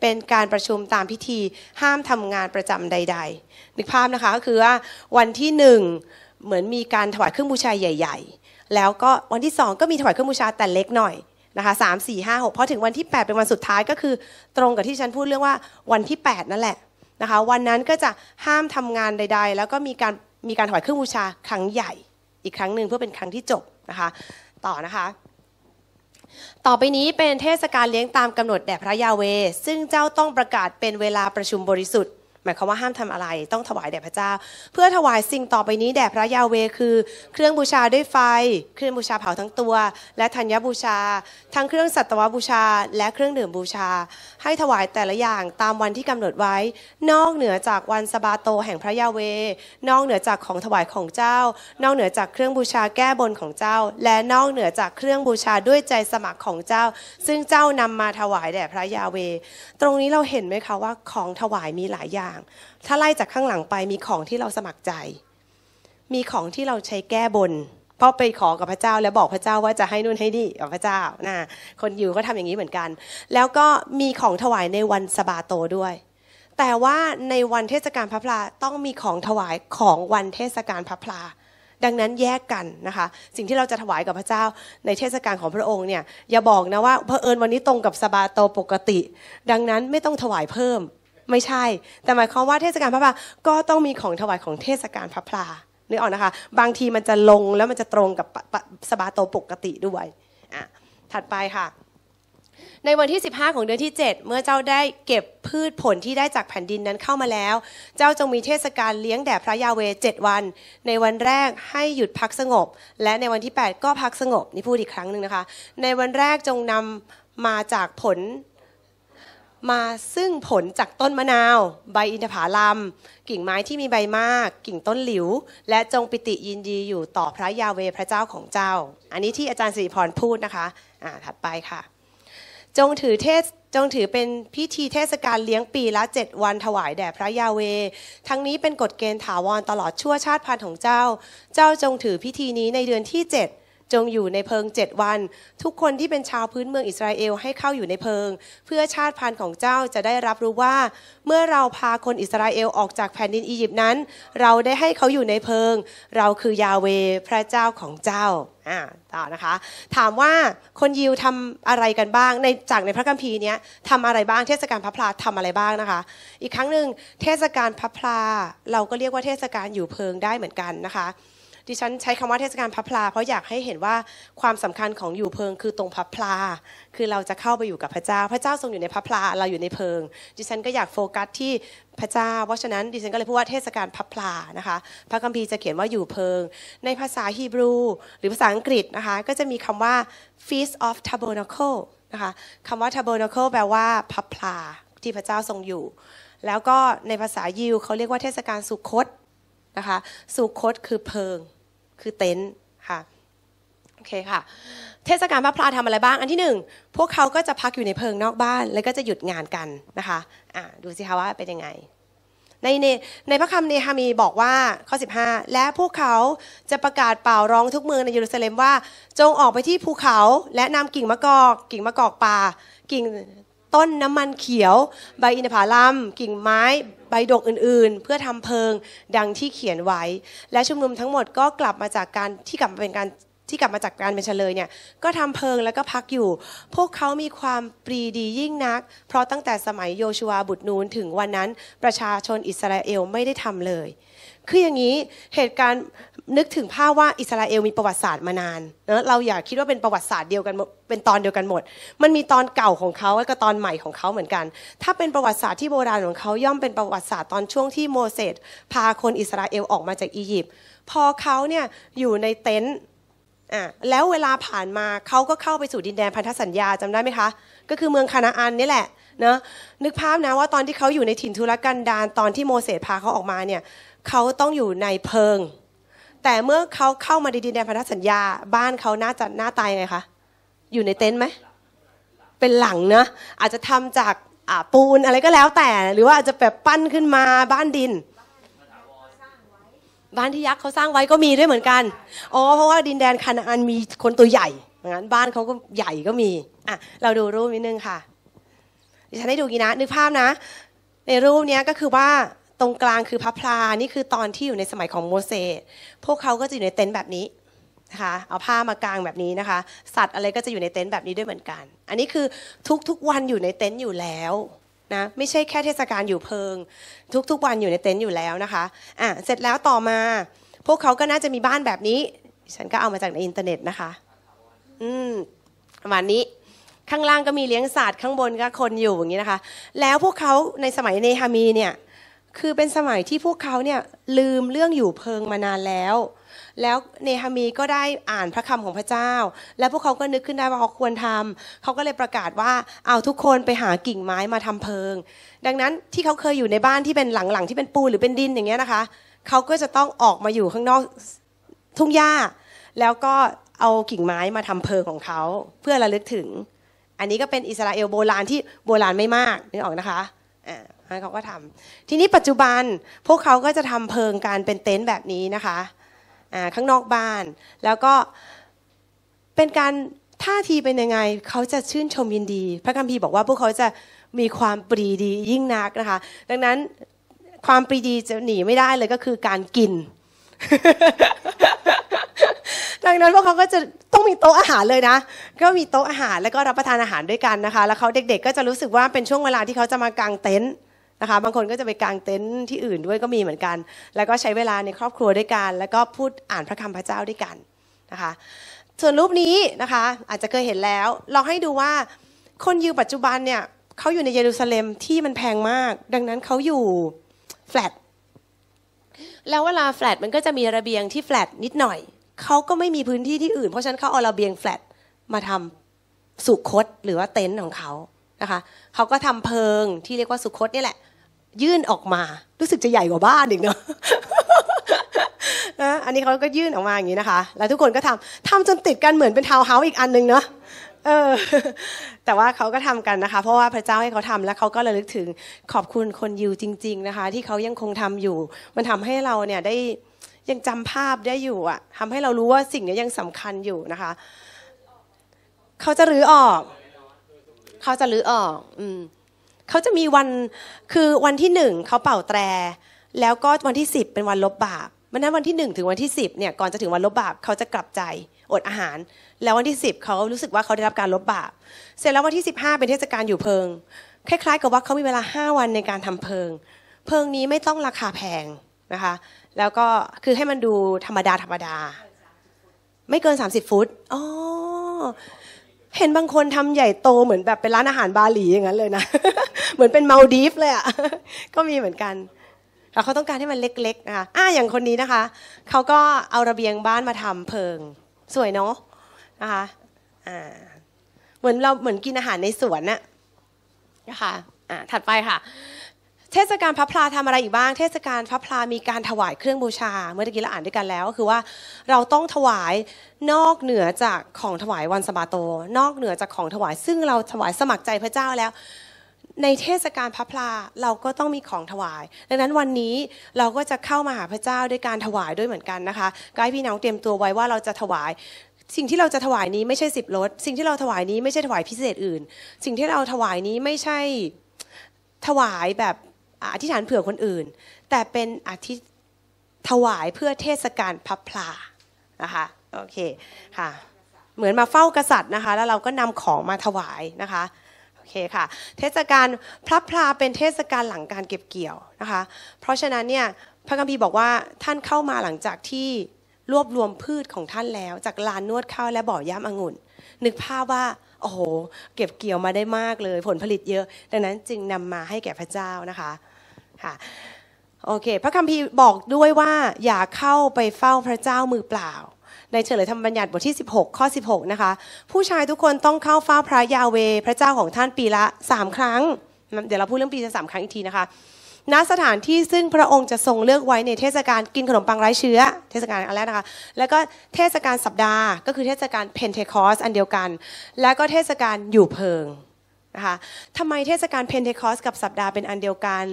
เป็นการประชุมตามพิธีห้ามทำงานประจำใด ๆ นึกภาพนะคะก็คือว่าวันที่หนึ่งเหมือนมีการถวายเครื่องบูชาใหญ่ๆ แล้วก็วันที่สองก็มีถวายเครื่องบูชาแต่เล็กหน่อยนะคะสามสี่ห้าหกพอถึงวันที่ 8 เป็นวันสุดท้ายก็คือ ตรงกับที่ฉันพูดเรื่องว่าวันที่ 8 นั่นแหละนะคะวันนั้นก็จะห้ามทำงานใด ๆ แล้วก็มีการมีการถวายเครื่องบูชาครั้งใหญ่ อีกครั้งหนึ่งเพื่อเป็นครั้งที่จบนะคะต่อนะคะ ต่อไปนี้เป็นเทศกาลเลี้ยงตามกำหนดแด่พระยาเว ซึ่งเจ้าต้องประกาศเป็นเวลาประชุมบริสุทธิ์มายความว่าห้ามทำอะไรต้องถวายแด่พระเจ้า เพื่อถวายสิ่งต่อไปนี้แด่พระยาเวคือ เครื่องบูชาด้วยไฟ เครื่องบูชาเผาทั้งตัว และธัญบูชาทั้งเครื่องสัตวบูชา และเครื่องดื่มบูชา ให้ถวายแต่ละอย่างตามวันที่กำหนดไว้ นอกเหนือจากวันสบาโตแห่งพระยาเวนอกเหนือจากของถวายของเจ้า นอกเหนือจากเครื่องบูชาแก้บนของเจ้า และนอกเหนือจากเครื่องบูชาด้วยใจสมัครของเจ้า ซึ่งเจ้านำมาถวายแด่พระยาเวตรงนี้เราเห็นไหมคะว่าของถวายมีหลายอย่างถ้าไล่จากข้างหลังไปมีของที่เราสมัครใจ มีของที่เราใช้แก้บนพราะไปขอกับพระเจ้าแล้วบอกพระเจ้าว่าจะให้นู่นให้นี่กับพระเจ้านะคนอยู่ก็ทำอย่างนี้เหมือนกัน แล้วก็มีของถวายในวันสบาโตด้วย แต่ว่าในวันเทศกาลพระพลาต้องมีของถวายของวันเทศกาลพระพลาดังนั้นแยกกันนะคะสิ่งที่เราจะถวายกับพระเจ้าในเทศกาลของพระองค์เนี่ยอย่าบอกนะว่าเพอเอิญวันนี้ตรงกับสบาโตปกติ ดังนั้นไม่ต้องถวายเพิ่มไม่ใช่ แต่หมายความว่าเทศกาลพระพลาก็ต้องมีของถวายของเทศกาลพระพลานึกออกนะคะ บางทีมันจะลงแล้วมันจะตรงกับสบาโตปกติด้วยอ่ะถัดไปค่ะ ในวันที่15ของเดือนที่7เมื่อเจ้าได้เก็บพืชผลที่ได้จากแผ่นดินนั้นเข้ามาแล้ว เจ้าจงมีเทศกาลเลี้ยงแด่พระยาเวเจ็ดวัน ในวันแรกให้หยุดพักสงบ และในวันที่8ก็พักสงบ นี่พูดอีกครั้งหนึ่งนะคะ ในวันแรกจงนำมาจากผลมาซึ่งผลจากต้นมะนาว ใบอินทผลัมกิ่งไม้ที่มีใบมากกิ่งต้นหลิว และจงปิติยินดีอยู่ต่อพระยาเวพระเจ้าของเจ้า อันนี้ที่อาจารย์สิริพรพูดนะคะอ่าถัดไปค่ะ จงถือเทศจงถือเป็นพิธีเทศกาลเลี้ยงปีละเจ็ดวันถวายแด่พระยาเวทั้งนี้เป็นกฎเกณฑ์ถาวรตลอดชั่วชาติพันธุ์ของเจ้า เจ้าจงถือพิธีนี้ในเดือนที่เจ็ดจงอยู่ในเพิงเจ็ดวัน ทุกคนที่เป็นชาวพื้นเมืองอิสราเอลให้เข้าอยู่ในเพิง เพื่อชาติพันธุ์ของเจ้าจะได้รับรู้ว่า เมื่อเราพาคนอิสราเอลออกจากแผ่นดินอียิปต์นั้น เราได้ให้เขาอยู่ในเพิง เราคือยาเวพระเจ้าของเจ้าต่อนะคะ ถามว่าคนยิวทำอะไรกันบ้างในจากในพระคัมภีร์เนี้ยทำอะไรบ้างเทศกาลพระพลาทำอะไรบ้างนะคะ อีกครั้งหนึ่งเทศกาลพระพลาเราก็เรียกว่าเทศกาลอยู่เพิงได้เหมือนกันนะคะดิฉันใช้คำว่าเทศกาลพับพลา เพราะอยากให้เห็นว่าความสำคัญของอยู่เพิงคือตรงพับพลาคือเราจะเข้าไปอยู่กับพระเจ้าพระเจ้าทรงอยู่ในพับพลาเราอยู่ในเพิงดิฉันก็อยากโฟกัสที่พระเจ้าเพราะฉะนั้นดิฉันก็เลยพูดว่าเทศกาลพับพลานะคะพระคัมภีร์จะเขียนว่าอยู่เพิง ในภาษาฮีบรูหรือภาษาอังกฤษนะคะก็จะมีคำว่า feast of tabernacle นะคะคำว่า tabernacle แปลว่าพับพลาที่พระเจ้าทรงอยู่ แล้วก็ในภาษายิวเขาเรียกว่าเทศกาลสุคตนะคะสุคตคือเพิงคือเต็นท์ค่ะโอเคค่ะเทศกาลพระพลาทำอะไรบ้างอันที่หนึ่งพวกเขาก็จะพักอยู่ในเพิงนอกบ้าน แล้วก็จะหยุดงานกันนะคะะดูสิคะว่าเป็นยังไง ในในในพระคำเนฮามีบอกว่าข้อ15และพวกเขาจะประกาศเป่าร้องทุกเมืองในเยรูซาเล็มว่าจงออกไปที่ภูเขา และนำกิ่งมะกอกกิ่งมะกอกป่ากิ่งต้นน้ำมันเขียว ใบอินทผลัมกิ่งไม้ใบดกอื่นๆ เพื่อทำเพิงดังที่เขียนไว้ และชุมนุมทั้งหมดก็กลับมาจากการที่กลับมาเป็นการที่กลับมาจากการเป็นเฉลยเนี่ยก็ทำเพิงแล้วก็พักอยู่ พวกเขามีความปรีดียิ่งนัก เพราะตั้งแต่สมัยโยชัวบุตรนูนถึงวันนั้นประชาชนอิสราเอลไม่ได้ทำเลยคืออย่างนี้เหตุการณ์นึกถึงภาพว่าอิสราเอลมีประวัติศาสตร์มานานนะเราอยากคิดว่าเป็นประวัติศาสตร์เดียวกันเป็นตอนเดียวกันหมด มันมีตอนเก่าของเขาและก็ตอนใหม่ของเขาเหมือนกัน ถ้าเป็นประวัติศาสตร์ที่โบราณของเขาย่อมเป็นประวัติศาสตร์ตอนช่วงที่โมเสสพาคนอิสราเอลออกมาจากอียิปต์พอเขาเนี่ยอยู่ในเต็นท์อ่แล้วเวลาผ่านมาเขาก็เข้าไปสู่ดินแดนพันธสัญญาจำได้ไหมคะก็คือเมืองคานาอันนี่แหละนะนึกภาพนะว่าตอนที่เขาอยู่ในถิ่นทุรกันดารตอนที่โมเสสพาเขาออกมาเนี่ยเขาต้องอยู่ในเพิง แต่เมื่อเขาเข้ามาในดินแดนพันธสัญญาบ้านเขาน่าจะหน้าตายไงคะอยู่ในเต็นท์ไหมเป็นหลังนะอาจจะทำจากปูนอะไรก็แล้วแต่ หรือว่าอาจจะแบบปั้นขึ้นมาบ้านดิน บ้านที่ยักษ์เขาสร้างไว้ก็มีด้วยเหมือนกันอ๋อเพราะว่าดินแดนคานาอันมีคนตัวใหญ่งั้น บ้านเขาก็ใหญ่ก็มีอ่ะเราดูรูปนิดนึงค่ะดิฉันให้ดูกีนะนึกภาพนะ ในรูปนี้ก็คือว่าตรงกลางคือพระพลานี่คือตอนที่อยู่ในสมัยของโมเสสพวกเขาก็จะอยู่ในเต็นท์แบบนี้นะคะเอาผ้ามากางแบบนี้นะคะ สัตว์อะไรก็จะอยู่ในเต็นท์แบบนี้ด้วยเหมือนกัน อันนี้คือทุกๆวันอยู่ในเต็นท์อยู่แล้วนะไม่ใช่แค่เทศกาลอยู่เพิง ทุก ๆวันอยู่ในเต็นท์อยู่แล้วนะคะอ่ะเสร็จแล้วต่อมา พวกเขาก็น่าจะมีบ้านแบบนี้ ฉันก็เอามาจากในอินเทอร์เน็ตนะคะ อืมประมาณนี้ ข้างล่างก็มีเลี้ยงสัตว์ข้างบนก็คนอยู่อย่างนี้นะคะ แล้วพวกเขาในสมัยเนฮามีเนี่ยคือเป็นสมัยที่พวกเขาเนี่ยลืมเรื่องอยู่เพิงมานานแล้ว แล้วเนฮามีก็ได้อ่านพระคำของพระเจ้า และพวกเขาก็นึกขึ้นได้ว่าเขาควรทำเขาก็เลยประกาศว่าเอาทุกคนไปหากิ่งไม้มาทำเพิง ดังนั้นที่เขาเคยอยู่ในบ้านที่เป็นหลังๆที่เป็นปูนหรือเป็นดินอย่างเงี้ยนะคะ เขาก็จะต้องออกมาอยู่ข้างนอกทุ่งหญ้า แล้วก็เอากิ่งไม้มาทำเพิงของเขาเพื่อระลึกถึง อันนี้ก็เป็นอิสราเอลโบราณที่โบราณไม่มากนึกออกนะคะอ่าเขาก็ทำ ทีนี้ปัจจุบันพวกเขาก็จะทำเพิงการเป็นเต็นท์แบบนี้นะคะข้างนอกบ้าน แล้วก็เป็นการท่าทีเป็นยังไง เขาจะชื่นชมยินดี พระคัมภีร์บอกว่า พวกเขาจะมีความปรีดียิ่งนักนะคะ ดังนั้นความปรีดีจะหนีไม่ได้เลยก็คือการกิน ดังนั้นพวกเขาก็จะต้องมีโต๊ะอาหารเลยนะก็มีโต๊ะอาหาร แล้วก็รับประทานอาหารด้วยกันนะคะ แล้วเขาเด็ก ๆ ก็จะรู้สึกว่าเป็นช่วงเวลาที่เขาจะมากางเต็นท์นะคะบางคนก็จะไปกางเต็นท์ที่อื่นด้วยก็มีเหมือนกัน แล้วก็ใช้เวลาในครอบครัวด้วยกัน แล้วก็พูดอ่านพระคำพระเจ้าด้วยกันนะคะ ส่วนรูปนี้นะคะ อาจจะเคยเห็นแล้วลองให้ดูว่าคนยิวปัจจุบันเนี่ยเขาอยู่ในเยรูซาเล็มที่มันแพงมาก ดังนั้นเขาอยู่แฟลตแล้วเวลาแฟลตมันก็จะมีระเบียงที่แฟลตนิดหน่อยเขาก็ไม่มีพื้นที่ที่อื่น เพราะฉะนั้นเขาเอาระเบียงแฟลตมาทำสุคตหรือว่าเต็นท์ของเขานะคะเขาก็ทำเพิงที่เรียกว่าสุคตนี่แหละยื่นออกมา รู้สึกจะใหญ่กว่าบ้านอีกเนาะอันนี้เขาก็ยื่นออกมาอย่างนี้นะคะ แล้วทุกคนก็ทำทำจนติดกันเหมือนเป็นทาวเฮาส์อีกอันนึงเนาะเออ แต่ว่าเขาก็ทำกันนะคะ เพราะว่าพระเจ้าให้เขาทำแล้วเขาก็ระลึกถึง ขอบคุณคนยิวจริง ๆ นะคะ ที่เขายังคงทำอยู่ มันทำให้เราเนี่ยได้ยังจำภาพได้อยู่อะทำให้เรารู้ว่าสิ่งนี้ยังสำคัญอยู่นะคะ เขาจะรื้อออก เขาจะรื้อออก อืมเขาจะมีวันคือวันที่หนึ่งเขาเป่าแตรแล้วก็วันที่สิบเป็นวันลบบาปมันนั้นวันที่หนึ่งถึงวันที่สิบเนี่ยก่อนจะถึงวันลบบาปเขาจะกลับใจอดอาหาร แล้ววันที่สิบเขารู้สึกว่าเขาได้รับการลบบาปเสร็จแล้ววันที่สิบห้าเป็นเทศกาลอยู่เพิงคล้ายๆ กับว่าเขามีเวลาห้าวันในการทำเพิง เพิงนี้ไม่ต้องราคาแพงนะคะ แล้วก็คือให้มันดูธรรมดาธรรมดา ไม่เกินสามสิบฟุตอ๋อเห็นบางคนทำใหญ่โตเหมือนแบบเป็นร้านอาหารบาหลีอย่างนั้นเลยนะเหมือนเป็นมาลดีฟเลยอ่ะก็มีเหมือนกันแล้วเขาต้องการให้มันเล็กๆนะคะอ่าอย่างคนนี้นะคะเขาก็เอาระเบียงบ้านมาทำเพิง สวยเนาะนะคะอ่าเหมือนเราเหมือนกินอาหารในสวนน่ะนะคะอ่าถัดไปค่ะเทศกาลพระพลาทำอะไรอีกบ้าง เทศกาลพระพลามีการถวายเครื่องบูชาเมื่อกี้เราอ่านด้วยกันแล้วก็คือว่าเราต้องถวายนอกเหนือจากของถวายวันสบาโต นอกเหนือจากของถวาย ซึ่งเราถวายสมัครใจพระเจ้าแล้ว ในเทศกาลพระพลาเราก็ต้องมีของถวาย ดังนั้นวันนี้เราก็จะเข้ามาหาพระเจ้าด้วยการถวายด้วยเหมือนกันนะคะกายพี่น้องเตรียมตัวไว้ว่าเราจะถวายสิ่งที่เราจะถวายนี้ไม่ใช่สิบรถสิ่งที่เราถวายนี้ไม่ใช่ถวายพิเศษอื่น สิ่งที่เราถวายนี้ไม่ใช่ถวายแบบอธิษฐานเผื่อคนอื่น แต่เป็นอธิถวายเพื่อเทศกาลพับพลา นะคะโอเคค่ะ เหมือนมาเฝ้ากษัตริย์นะคะ แล้วเราก็นำของมาถวายนะคะโอเคค่ะ เทศกาลพระพลาเป็นเทศกาลหลังการเก็บเกี่ยวนะคะ เพราะฉะนั้นเนี่ย พระกัมพีบอกว่าท่านเข้ามาหลังจากที่รวบรวมพืชของท่านแล้ว จากลานนวดข้าวและบ่อย่ามองุ่น นึกภาพว่า โอ้โหเก็บเกี่ยวมาได้มากเลย ผลผลิตเยอะ ดังนั้นจึงนำมาให้แก่พระเจ้านะคะค่ะโอเคพระคัมภีร์บอกด้วยว่าอย่าเข้าไปเฝ้าพระเจ้ามือเปล่า ในเฉลยธรรมบัญญัติบทที่ 16ข้อ16นะคะผู้ชายทุกคนต้องเข้าเฝ้าพระยาเวพระเจ้าของท่านปีละสามครั้ง เดี๋ยวเราพูดเรื่องปีละสามครั้งอีกทีนะคะณสถานที่ซึ่งพระองค์จะทรงเลือกไว้ในเทศกาลกินขนมปังไร้เชื้อ เทศกาลอันแรกนะคะแล้วก็เทศกาลสัปดาห์ ก็คือเทศกาลเพนเทคอสอันเดียวกัน แล้วก็เทศกาลอยู่เพิงนะคะทำไมเทศกาลเพนเทคอสกับสัปดาห์เป็นอันเดียวกัน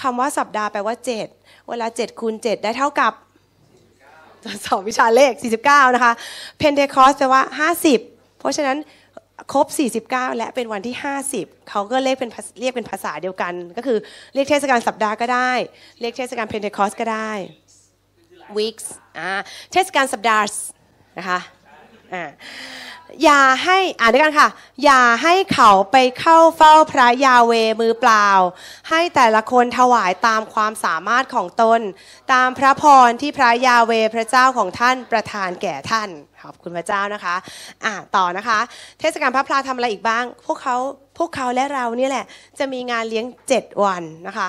คำว่าสัปดาห์แปลว่า 7 เวลา7คูณ7ได้เท่ากับสอบวิชาเลข 49 นะคะ เพนเทคอสแปลว่า50 เพราะฉะนั้นครบ 49 และเป็นวันที่ 50เขาก็เรียกเป็นเรียกเป็นภาษาเดียวกัน ก็คือเรียกเทศกาลสัปดาห์ก็ได้เรียกเทศกาลเพนเทคอสก็ได้ weeks อ่าเทศกาลสัปดาห์นะคะอย่าให้อ่านด้วยกันค่ะ อย่าให้เขาไปเข้าเฝ้าพระยาเวมือเปล่า ให้แต่ละคนถวายตามความสามารถของตนตามพระพรที่พระยาเวพระเจ้าของท่านประทานแก่ท่านขอบคุณพระเจ้านะคะอ่าต่อนะคะ เทศกาลพระพลาทำอะไรอีกบ้างพวกเขาพวกเขาและเรานี่แหละจะมีงานเลี้ยงเจ็ดวันนะคะ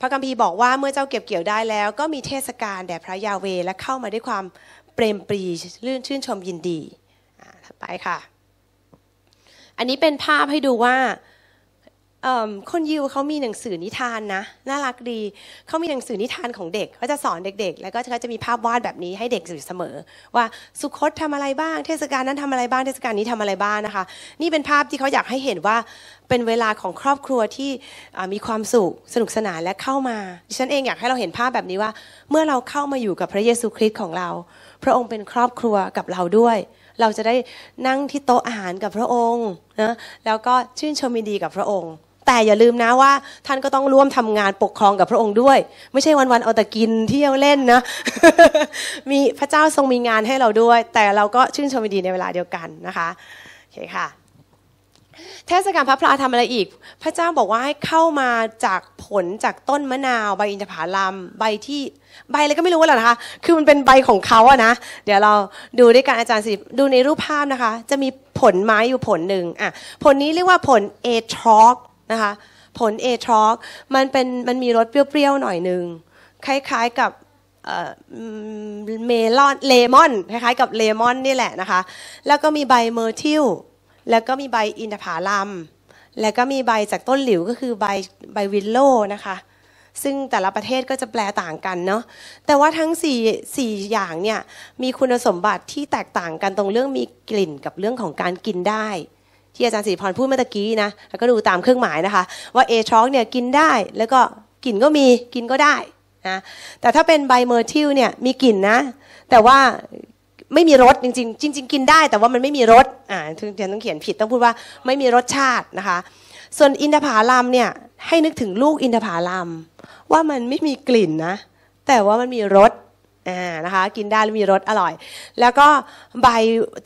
พระกัมพีบอกว่าเมื่อเจ้าเก็บเกี่ยวได้แล้ว ก็มีเทศกาลแด่พระยาเวและเข้ามาด้วยความเปรมปรีชื่นชมยินดีถัดไปค่ะ อันนี้เป็นภาพให้ดูว่าคนยิวเขามีหนังสือนิทานนะ น่ารักดีเขามีหนังสือนิทานของเด็กเขาจะสอนเด็ก ๆ แล้วก็เขาจะมีภาพวาดแบบนี้ให้เด็กอยู่เสมอ ว่าสุคตทำอะไรบ้างเทศกาลนั้นทำอะไรบ้างเทศกาลนี้ทำอะไรบ้างนะคะ นี่เป็นภาพที่เขาอยากให้เห็นว่าเป็นเวลาของครอบครัวที่มีความสุขสนุกสนานและเข้ามาดิฉันเองอยากให้เราเห็นภาพแบบนี้ว่าเมื่อเราเข้ามาอยู่กับพระเยซูคริสต์ของเรา พระองค์เป็นครอบครัวกับเราด้วยเราจะได้นั่งที่โต๊ะอาหารกับพระองค์นะแล้วก็ชื่นชมินดีกับพระองค์ แต่อย่าลืมนะว่า ท่านก็ต้องร่วมทำงานปกครองกับพระองค์ด้วย ไม่ใช่วันๆ เอาแต่กินเที่ยวเล่นนะ มีพระเจ้าทรงมีงานให้เราด้วย แต่เราก็ชื่นชมินดีในเวลาเดียวกันนะคะโอเคค่ะเทศกาลพระพลาทำอะไรอีก พระเจ้าบอกว่าให้เข้ามาจากผลจากต้นมะนาวใบอินทผลัมใบที่ใบอะไรก็ไม่รู้แล้วนะคะ คือมันเป็นใบของเขาอะนะ เดี๋ยวเราดูด้วยกันอาจารย์สิ ดูในรูปภาพนะคะ จะมีผลไม้อยู่ผลหนึ่งอ่ะ ผลนี้เรียกว่าผลเอทรอกนะคะ ผลเอทรอกมันเป็น มันมีรสเปรี้ยวๆหน่อยหนึ่ง คล้ายๆกับเมลอน เลมอน คล้ายๆกับเลมอนนี่แหละนะคะ แล้วก็มีใบเมอร์ทิลแล้วก็มีใบอินทผลัม แล้วก็มีใบจากต้นหลิวก็คือใบใบวิลโลนะคะ ซึ่งแต่ละประเทศก็จะแปลต่างกันเนาะ แต่ว่าทั้ง4 4อย่างเนี่ยมีคุณสมบัติที่แตกต่างกันตรงเรื่องมีกลิ่นกับเรื่องของการกินได้ ที่อาจารย์สิริพรพูดเมื่อกี้นะแล้วก็ดูตามเครื่องหมายนะคะ ว่าเอทรอกเนี่ยกินได้แล้วก็กลิ่นก็มีกินก็ได้นะ แต่ถ้าเป็นใบเมอร์ทิลเนี่ยมีกลิ่นนะ แต่ว่าไม่มีรสจริงๆ จริงๆกินได้ แต่ว่ามันไม่มีรสอ่าถึงต้องเขียนผิดต้องพูดว่าไม่มีรสชาตินะคะ ส่วนอินทผลัมเนี่ยให้นึกถึงลูกอินทผลัมว่ามันไม่มีกลิ่นนะแต่ว่ามันมีรสอ่านะคะกินได้และมีรสอร่อย แล้วก็ใบ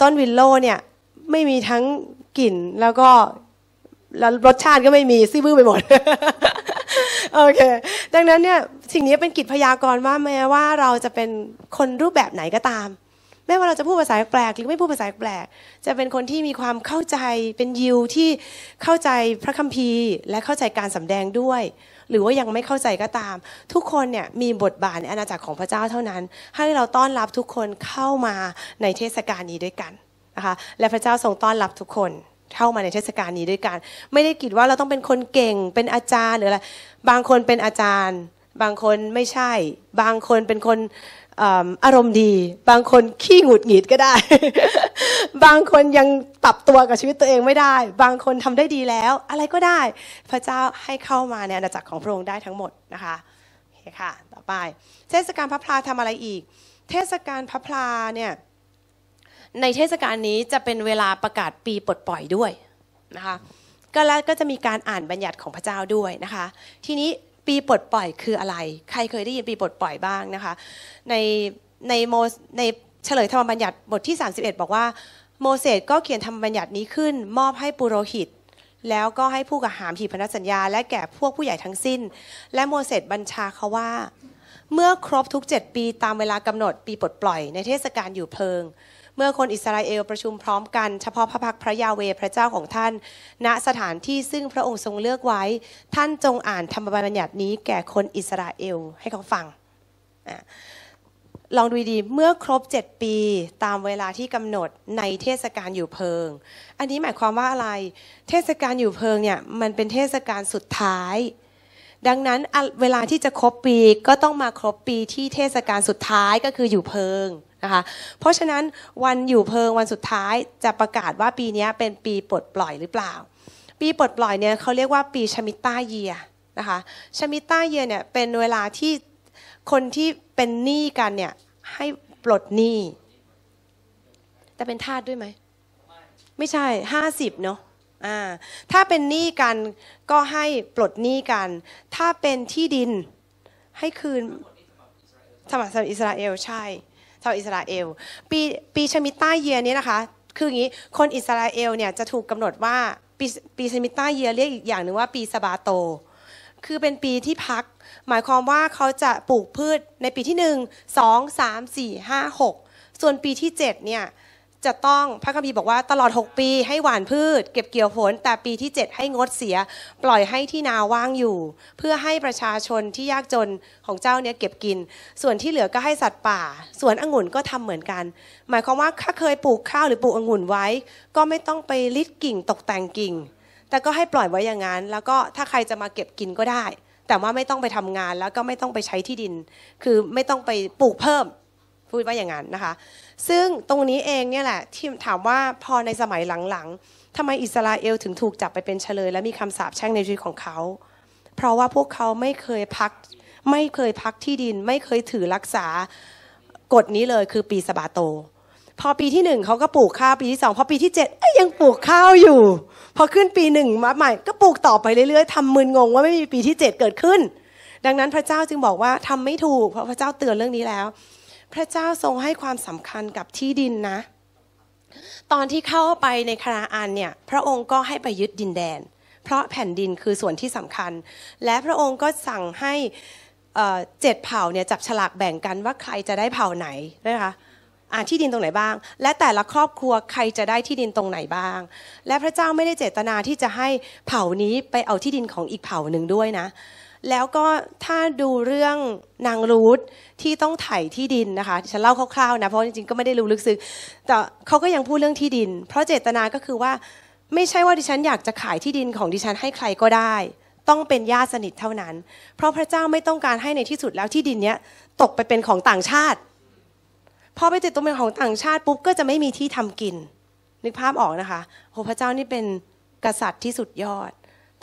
ต้นวิลโลเนี่ยไม่มีทั้งกลิ่นแล้วก็แล้วรสชาติก็ไม่มีซี่บื้อไปหมดโอเค ดังนั้นเนี่ยสิ่งนี้เป็นกิจพยากรณ์ว่าแม้ว่าเราจะเป็นคนรูปแบบไหนก็ตามไม่ว่าเราจะพูดภาษาแปลก หรือไม่พูดภาษาแปลกจะเป็นคนที่มีความเข้าใจเป็นยิวที่เข้าใจพระคัมภีร์ และเข้าใจการสำแดงด้วย หรือว่ายังไม่เข้าใจก็ตาม ทุกคนเนี่ยมีบทบาทในอาณาจักรของพระเจ้าเท่านั้นให้เราต้อนรับทุกคนเข้ามาในเทศกาลนี้ด้วยกันนะคะและพระเจ้าทรงต้อนรับทุกคนเข้ามาในเทศกาลนี้ด้วยกัน ไม่ได้กิดว่าเราต้องเป็นคนเก่งเป็นอาจารย์หรืออะไรบางคนเป็นอาจารย์ บางคนไม่ใช่บางคนเป็นคนอารมณ์ดีบางคนขี้หงุดหงิดก็ได้ บางคนยังปรับตัวกับชีวิตตัวเองไม่ได้ บางคนทำได้ดีแล้ว อะไรก็ได้ พระเจ้าให้เข้ามาในอาณาจักรของพระองค์ได้ทั้งหมดนะคะโอเคค่ะต่อไป เทศกาลพระพลาทำอะไรอีก เทศกาลพระพลาเนี่ยในเทศกาลนี้จะเป็นเวลาประกาศปีปลดปล่อยด้วยนะคะก็แล้วก็จะมีการอ่านบัญญัติของพระเจ้าด้วยนะคะ ทีนี้ปีปลดปล่อยคืออะไร ใครเคยได้ยินปีปลดปล่อยบ้างนะคะ ในในโมในเฉลยธรรมบัญญัติบทที่31บอกว่าโมเสสก็เขียนธรรมบัญญัตินี้ขึ้น มอบให้ปุโรหิต แล้วก็ให้ผู้กระหามหีพันธสัญญา และแก่พวกผู้ใหญ่ทั้งสิ้น และโมเสสบัญชาเขาว่า เมื่อครบทุก7ปีตามเวลากำหนดปีปลดปล่อย ในเทศกาลอยู่เพลิงเมื่อคนอิสราเอลประชุมพร้อมกันเฉพาะพระพักพระยาเวพระเจ้าของท่าน ณสถานที่ซึ่งพระองค์ทรงเลือกไว้ท่านจงอ่านธรรมบัญญัตินี้แก่คนอิสราเอลให้เขาฟังลองดูดีเมื่อครบ 7 ปีตามเวลาที่กำหนดในเทศกาลอยู่เพิง อันนี้หมายความว่าอะไร เทศกาลอยู่เพิงเนี่ยมันเป็นเทศกาลสุดท้ายดังนั้นเวลาที่จะครบปีก็ต้องมาครบปีที่เทศกาลสุดท้ายก็คืออยู่เพิงนะคะ เพราะฉะนั้นวันอยู่เพิงวันสุดท้ายจะประกาศว่าปีนี้เป็นปีปลดปล่อยหรือเปล่า ปีปลดปล่อยเนี่ยเขาเรียกว่าปีชมิต้าเยียนะคะ ชมิต้าเยียเนี่ยเป็นเวลาที่คนที่เป็นหนี้กันเนี่ยให้ปลดหนี้แต่เป็นทาสด้วยไหมไม่ใช่ห้าสิบเนาะถ้าเป็นหนี้กันก็ให้ปลดหนี้กัน ถ้าเป็นที่ดินให้คืนสมัครสมอิสราเอล ใช่ชาวอิสราเอลปีปีชมิต้าเยียนี้นะคะ คืออย่างนี้ คนอิสราเอลเนี่ยจะถูกกาหนดว่าปีปีชมิต้าเยียเรียกอีกอย่างหนึ่งว่าปีสบาโต คือเป็นปีที่พัก หมายความว่าเขาจะปลูกพืชในปีที่ 1 2 3 4 5 6 ส่วนปีที่ 7เนี่ยจะต้องพระคัมภีร์บอกว่าตลอด6ปีให้หว่านพืชเก็บเกี่ยวผลแต่ปีที่7ให้งดเสีย ปล่อยให้ที่นาว่างอยู่ เพื่อให้ประชาชนที่ยากจนของเจ้าเนี่ยเก็บกิน ส่วนที่เหลือก็ให้สัตว์ป่า ส่วนองุ่นก็ทำเหมือนกัน หมายความว่าถ้าเคยปลูกข้าวหรือปลูกองุ่นไว้ ก็ไม่ต้องไปลิดกิ่งตกแต่งกิ่ง แต่ก็ให้ปล่อยไว้อย่างนั้นแล้วก็ถ้าใครจะมาเก็บกินก็ได้ แต่ว่าไม่ต้องไปทำงานแล้วก็ไม่ต้องไปใช้ที่ดิน คือไม่ต้องไปปลูกเพิ่มพูดว่าอย่างนั้นนะคะซึ่งตรงนี้เองเนี่ยแหละ ที่ถามว่าพอในสมัยหลังๆทำไมอิสราเอลถึงถูกจับไปเป็นเฉลยและมีคำสาปแช่งในชีวิตของเขา เพราะว่าพวกเขาไม่เคยพัก ไม่เคยพักที่ดิน ไม่เคยถือรักษากฎนี้เลยคือปีสบาโต พอปีที่หนึ่งเขาก็ปลูกข้าวปีที่สองพอปีที่เจ็ดยังปลูกข้าวอยู่ พอขึ้นปีหนึ่งมาใหม่ก็ปลูกต่อไปเรื่อยๆทำมึนงงว่าไม่มีปีที่เจ็ดเกิดขึ้น ดังนั้นพระเจ้าจึงบอกว่าทำไม่ถูก เพราะพระเจ้าเตือนเรื่องนี้แล้วพระเจ้าทรงให้ความสำคัญกับที่ดินนะตอนที่เข้าไปในคาราอันเนี่ย พระองค์ก็ให้ไปยึดดินแดน เพราะแผ่นดินคือส่วนที่สำคัญ และพระองค์ก็สั่งให้เจ็ดเผ่าเนี่ยจับฉลากแบ่งกันว่าใครจะได้เผ่าไหนนะคะอาที่ดินตรงไหนบ้าง และแต่ละครอบครัวใครจะได้ที่ดินตรงไหนบ้าง และพระเจ้าไม่ได้เจตนาที่จะให้เผ่านี้ไปเอาที่ดินของอีกเผ่าหนึ่งด้วยนะแล้วก็ถ้าดูเรื่องนางรูทที่ต้องไถ่ที่ดินนะคะฉันเล่าคร่าวๆนะเพราะจริงๆก็ไม่ได้รู้ลึกซึ้งแต่เขาก็ยังพูดเรื่องที่ดิน เพราะเจตนาก็คือว่า ไม่ใช่ว่าดิฉันอยากจะขายที่ดินของดิฉันให้ใครก็ได้ ต้องเป็นญาติสนิทเท่านั้น เพราะพระเจ้าไม่ต้องการให้ในที่สุดแล้วที่ดินเนี้ยตกไปเป็นของต่างชาติพอไปติดตัวเป็นของต่างชาติปุ๊บก็จะไม่มีที่ทำกิน นึกภาพออกนะคะโหพระเจ้านี่เป็นกษัตริย์ที่สุดยอด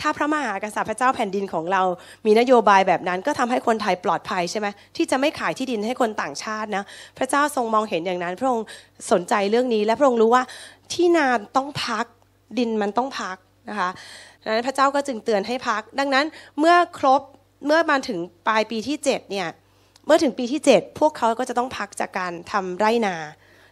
ถ้าพระมหากษัตริย์พระเจ้าแผ่นดินของเรา มีนโยบายแบบนั้น ก็ทำให้คนไทยปลอดภัยใช่ไหมที่จะไม่ขายที่ดินให้คนต่างชาตินะพระเจ้าทรงมองเห็นอย่างนั้น พระองค์สนใจเรื่องนี้และพระองค์รู้ว่าที่นาต้องพักดินมันต้องพักนะคะดังนั้นพระเจ้าก็จึงเตือนให้พัก ดังนั้นเมื่อครบเมื่อมาถึงปลายปีที่7เนี่ยเมื่อถึงปีที่7พวกเขาก็จะต้องพักจากการทำไร่นา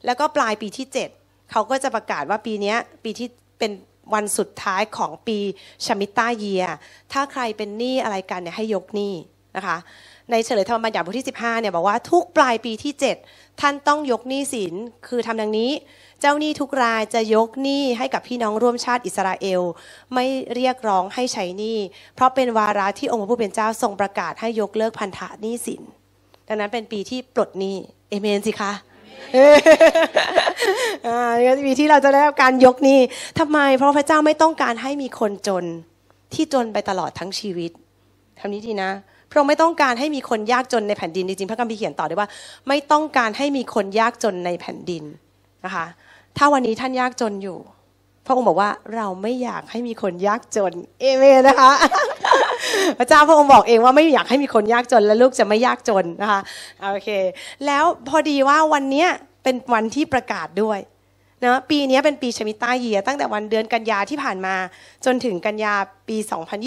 แล้วก็ปลายปีที่7เขาก็จะประกาศว่าปีนี้ปีที่เป็นวันสุดท้ายของปีชมิตาเยีย ถ้าใครเป็นหนี้อะไรกันเนี่ยให้ยกหนี้นะคะ ในเฉลยธรรมบัญญัติบทที่15เนี่ยบอกว่าทุกปลายปีที่ 7 ท่านต้องยกหนี้สินคือทำดังนี้ เจ้าหนี้ทุกรายจะยกหนี้ให้กับพี่น้องร่วมชาติอิสราเอล ไม่เรียกร้องให้ใช้หนี้ เพราะเป็นวาระที่องค์พระผู้เป็นเจ้าทรงประกาศให้ยกเลิกพันธะหนี้สิน ดังนั้นเป็นปีที่ปลดหนี้ เอเมนสิคะวิมี่เราจะได้รับการยกนี่ทำไม เพราะพระเจ้าไม่ต้องการให้มีคนจนที่จนไปตลอดทั้งชีวิตทำนี้ดีนะพระองค์ไม่ต้องการให้มีคนยากจนในแผ่นดินจริงๆพระคัมภีร์เขียนต่อด้วยว่าไม่ต้องการให้มีคนยากจนในแผ่นดิน นะคะ ถ้าวันนี้ท่านยากจนอยู่พระองค์บอกว่า เราไม่อยากให้มีคนยากจนเอเมนนะคะพระเจ้าพระองค์บอกเองว่าไม่อยากให้มีคนยากจนและลูกจะไม่ยากจนนะคะโอเค แล้วพอดีว่าวันนี้เป็นวันที่ประกาศด้วยนะปีนี้เป็นปีชมิตาเยียตั้งแต่วันเดือนกันยาที่ผ่านมา จนถึงกันยาปี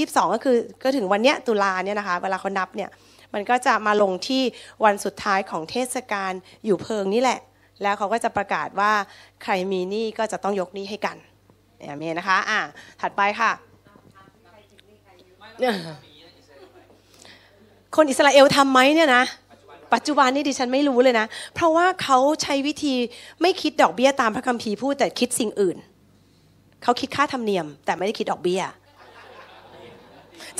2022 ก็คือ ก็ถึงวันเนี้ยตุลาเนี่ยนะคะ เวลาเขานับเนี่ย มันก็จะมาลงที่วันสุดท้ายของเทศกาลอยู่เพิงนี่แหละ แล้วเขาก็จะประกาศว่าใครมีหนี้ก็จะต้องยกหนี้ให้กันเอเมีนะคะ อ่ะถัดไปค่ะคนอิสราเอลทำไหมเนี่ยนะปัจจุบันนี้ดิฉันไม่รู้เลยนะเพราะว่าเขาใช้วิธีไม่คิดดอกเบี้ยตามพระคัมภีร์พูดแต่คิดสิ่งอื่นเขาคิดค่าธรรมเนียม แต่ไม่ได้คิดดอกเบี้ย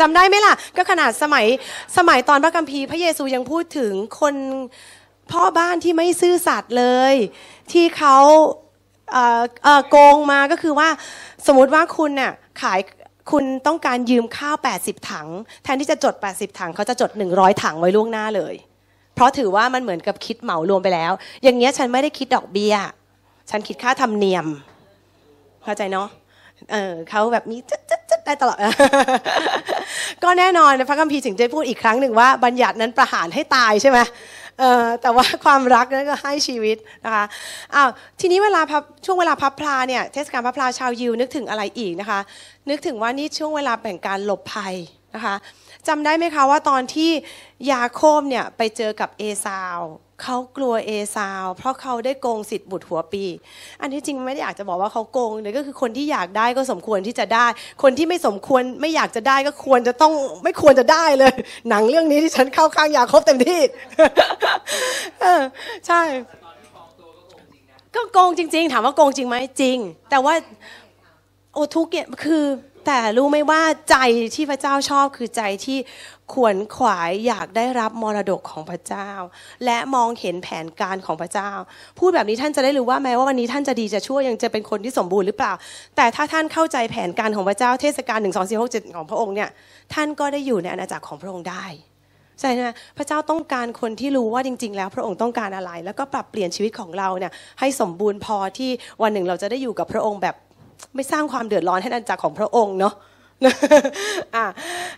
จำได้ไหมล่ะ ก็ขนาดสมัยสมัยตอนพระคัมภีร์พระเยซูยังพูดถึงคนพ่อบ้านที่ไม่ซื่อสัตย์เลย ที่เขาโกงมาก็คือว่า สมมติว่าคุณเนี่ยขายคุณต้องการยืมข้าว 80 ถัง แทนที่จะจด 80 ถัง เขาจะจด 100 ถังไว้ล่วงหน้าเลย เพราะถือว่ามันเหมือนกับคิดเหมารวมไปแล้ว อย่างเงี้ย ฉันไม่ได้คิดดอกเบี้ย ฉันคิดค่าธรรมเนียม เข้าใจเนาะ เออ เขาแบบนี้จัดจัดจดได้ตลอด ก็แน่นอน พระคัมภีร์ถึงได้พูดอีกครั้งหนึ่งว่า บัญญัตินั้นประหารให้ตายใช่ไหมแต่ว่าความรักนั้นก็ให้ชีวิตนะคะ อ้าว ทีนี้เวลาช่วงเวลาพับพลาเนี่ยเทศกาลพับพลาชาวยิวนึกถึงอะไรอีกนะคะ นึกถึงว่านี่ช่วงเวลาแบ่งการหลบภัยนะคะจำได้ไหมคะว่าตอนที่ยาโคบเนี่ยไปเจอกับเอซาวเขากลัวเอซาว เพราะเขาได้โกงสิทธิ์บุตรหัวปี อันที่จริงไม่ได้อยากจะบอกว่าเขาโกงเลยก็คือคนที่อยากได้ก็สมควรที่จะได้ คนที่ไม่สมควรไม่อยากจะได้ก็ควรจะต้องไม่ควรจะได้เลย หนังเรื่องนี้ที่ฉันเข้าข้างอยากครบเต็มที่ใช่ก็โกงจริง ๆ ถามว่าโกงจริงไหมจริง แต่ว่าโอทุกเกี่ยคือ แต่รู้ไหมว่าใจที่พระเจ้าชอบคือใจที่ขวนขวายอยากได้รับมรดกของพระเจ้า และมองเห็นแผนการของพระเจ้า พูดแบบนี้ท่านจะได้รู้ว่าแม้ว่าวันนี้ท่านจะดีจะชั่วยังจะเป็นคนที่สมบูรณ์หรือเปล่า แต่ถ้าท่านเข้าใจแผนการของพระเจ้าเทศกาลหนึ่งสองสี่หกเจ็ดของพระองค์เนี่ยท่านก็ได้อยู่ในอาณาจักรของพระองค์ได้ใช่ไหมพระเจ้าต้องการคนที่รู้ว่าจริง ๆ แล้วพระองค์ต้องการอะไรแล้วก็ปรับเปลี่ยนชีวิตของเราเนี่ยให้สมบูรณ์พอที่วันหนึ่งเราจะได้อยู่กับพระองค์แบบไม่สร้างความเดือดร้อนให้อาณาจักรของพระองค์เนาะ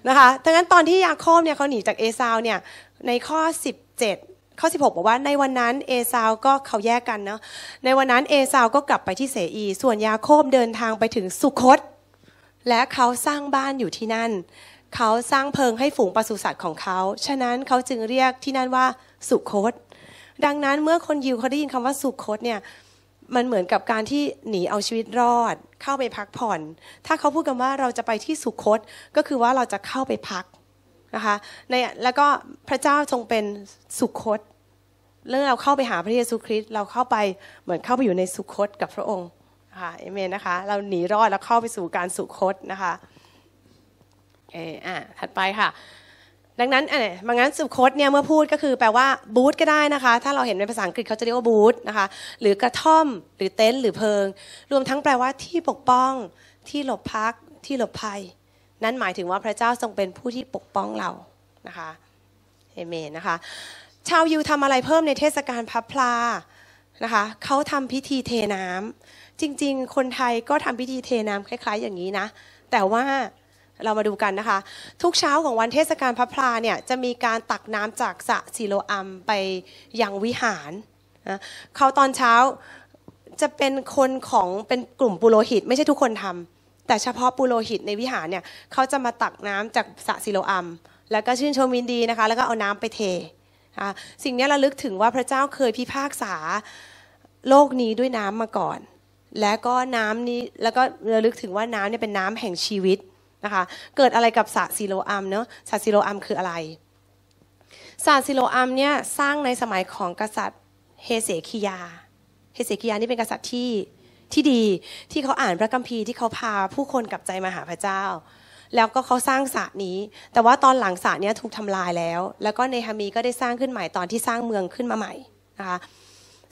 นะคะ ดังนั้นตอนที่ยาโคบเนี่ยเขาหนีจากเอซาวเนี่ยในข้อ 17 ข้อ 16 บอกว่าในวันนั้นเอซาวก็เขาแยกกันเนาะ ในวันนั้นเอซาวก็กลับไปที่เสอี ส่วนยาโคบเดินทางไปถึงสุคตและเขาสร้างบ้านอยู่ที่นั่น เขาสร้างเพิงให้ฝูงปศุสัตว์ของเขา ฉะนั้นเขาจึงเรียกที่นั่นว่าสุคตดังนั้นเมื่อคนยิวเขาได้ยินคำว่าสุคตเนี่ยมันเหมือนกับการที่หนีเอาชีวิตรอด เข้าไปพักผ่อน ถ้าเขาพูดกันว่าเราจะไปที่สุคตก็คือว่าเราจะเข้าไปพักนะคะ ในแล้วก็พระเจ้าทรงเป็นสุคตเรื่องเราเข้าไปหาพระเยซูคริสต์เราเข้าไป เหมือนเข้าไปอยู่ในสุคตกับพระองค์ ค่ะเอเมนนะคะ เราหนีรอดแล้วเข้าไปสู่การสุคตนะคะเอออ่ะถัดไปค่ะดังนั้นออนบางงั้นสุโคตเนี่ย เมื่อพูดก็คือแปลว่า บูธก็ได้นะคะ ถ้าเราเห็นในภาษาอังกฤษเขาจะเรียกว่าบูธนะคะ หรือกระท่อมหรือเต็นท์ หรือเพิง รวมทั้งแปลว่าที่ปกป้อง ที่หลบพัก ที่หลบภัย นั่นหมายถึงว่าพระเจ้าทรงเป็นผู้ที่ปกป้องเรา นะคะเอเมนนะคะ ชาวยิวทำอะไรเพิ่มในเทศกาลพับพลานะคะ เขาทำพิธีเทน้ำจริงๆ คนไทยก็ทำพิธีเทน้ำคล้ายๆอย่างนี้นะ แต่ว่าเรามาดูกันนะคะทุกเช้าของวันเทศกาลพระพลาเนี่ยจะมีการตักน้ำจากสระสิโลอัมไปยังวิหารนะเขาตอนเช้าจะเป็นคนของเป็นกลุ่มปุโรหิต ไม่ใช่ทุกคนทำแต่เฉพาะปุโรหิตในวิหารเนี่ยเขาจะมาตักน้ำจากสระสิโลอัมแล้วก็ชื่นชมวินดีนะคะแล้วก็เอาน้ำไปเทสิ่งนี้เราลึกถึงว่าพระเจ้าเคยพิพากษาโลกนี้ด้วยน้ำมาก่อน และก็น้ำนี้แล้วก็ระลึกถึงว่าน้ำเนี่ยเป็นน้ำแห่งชีวิตนะคะเกิดอะไรกับสะซิโลอัมเนาะสะซิโลอัมคืออะไรสะซิโลอัมเนี่ยสร้างในสมัยของกษัตริย์เฮเสคิยา เฮเสคิยานี่เป็นกษัตริย์ที่ที่ดีที่เขาอ่านพระคัมภีร์ที่เขาพาผู้คนกลับใจมาหาพระเจ้า แล้วก็เขาสร้างสระนี้ แต่ว่าตอนหลังสระนี้ถูกทำลายแล้ว แล้วก็เนฮามีก็ได้สร้างขึ้นใหม่ตอนที่สร้างเมืองขึ้นมาใหม่นะคะ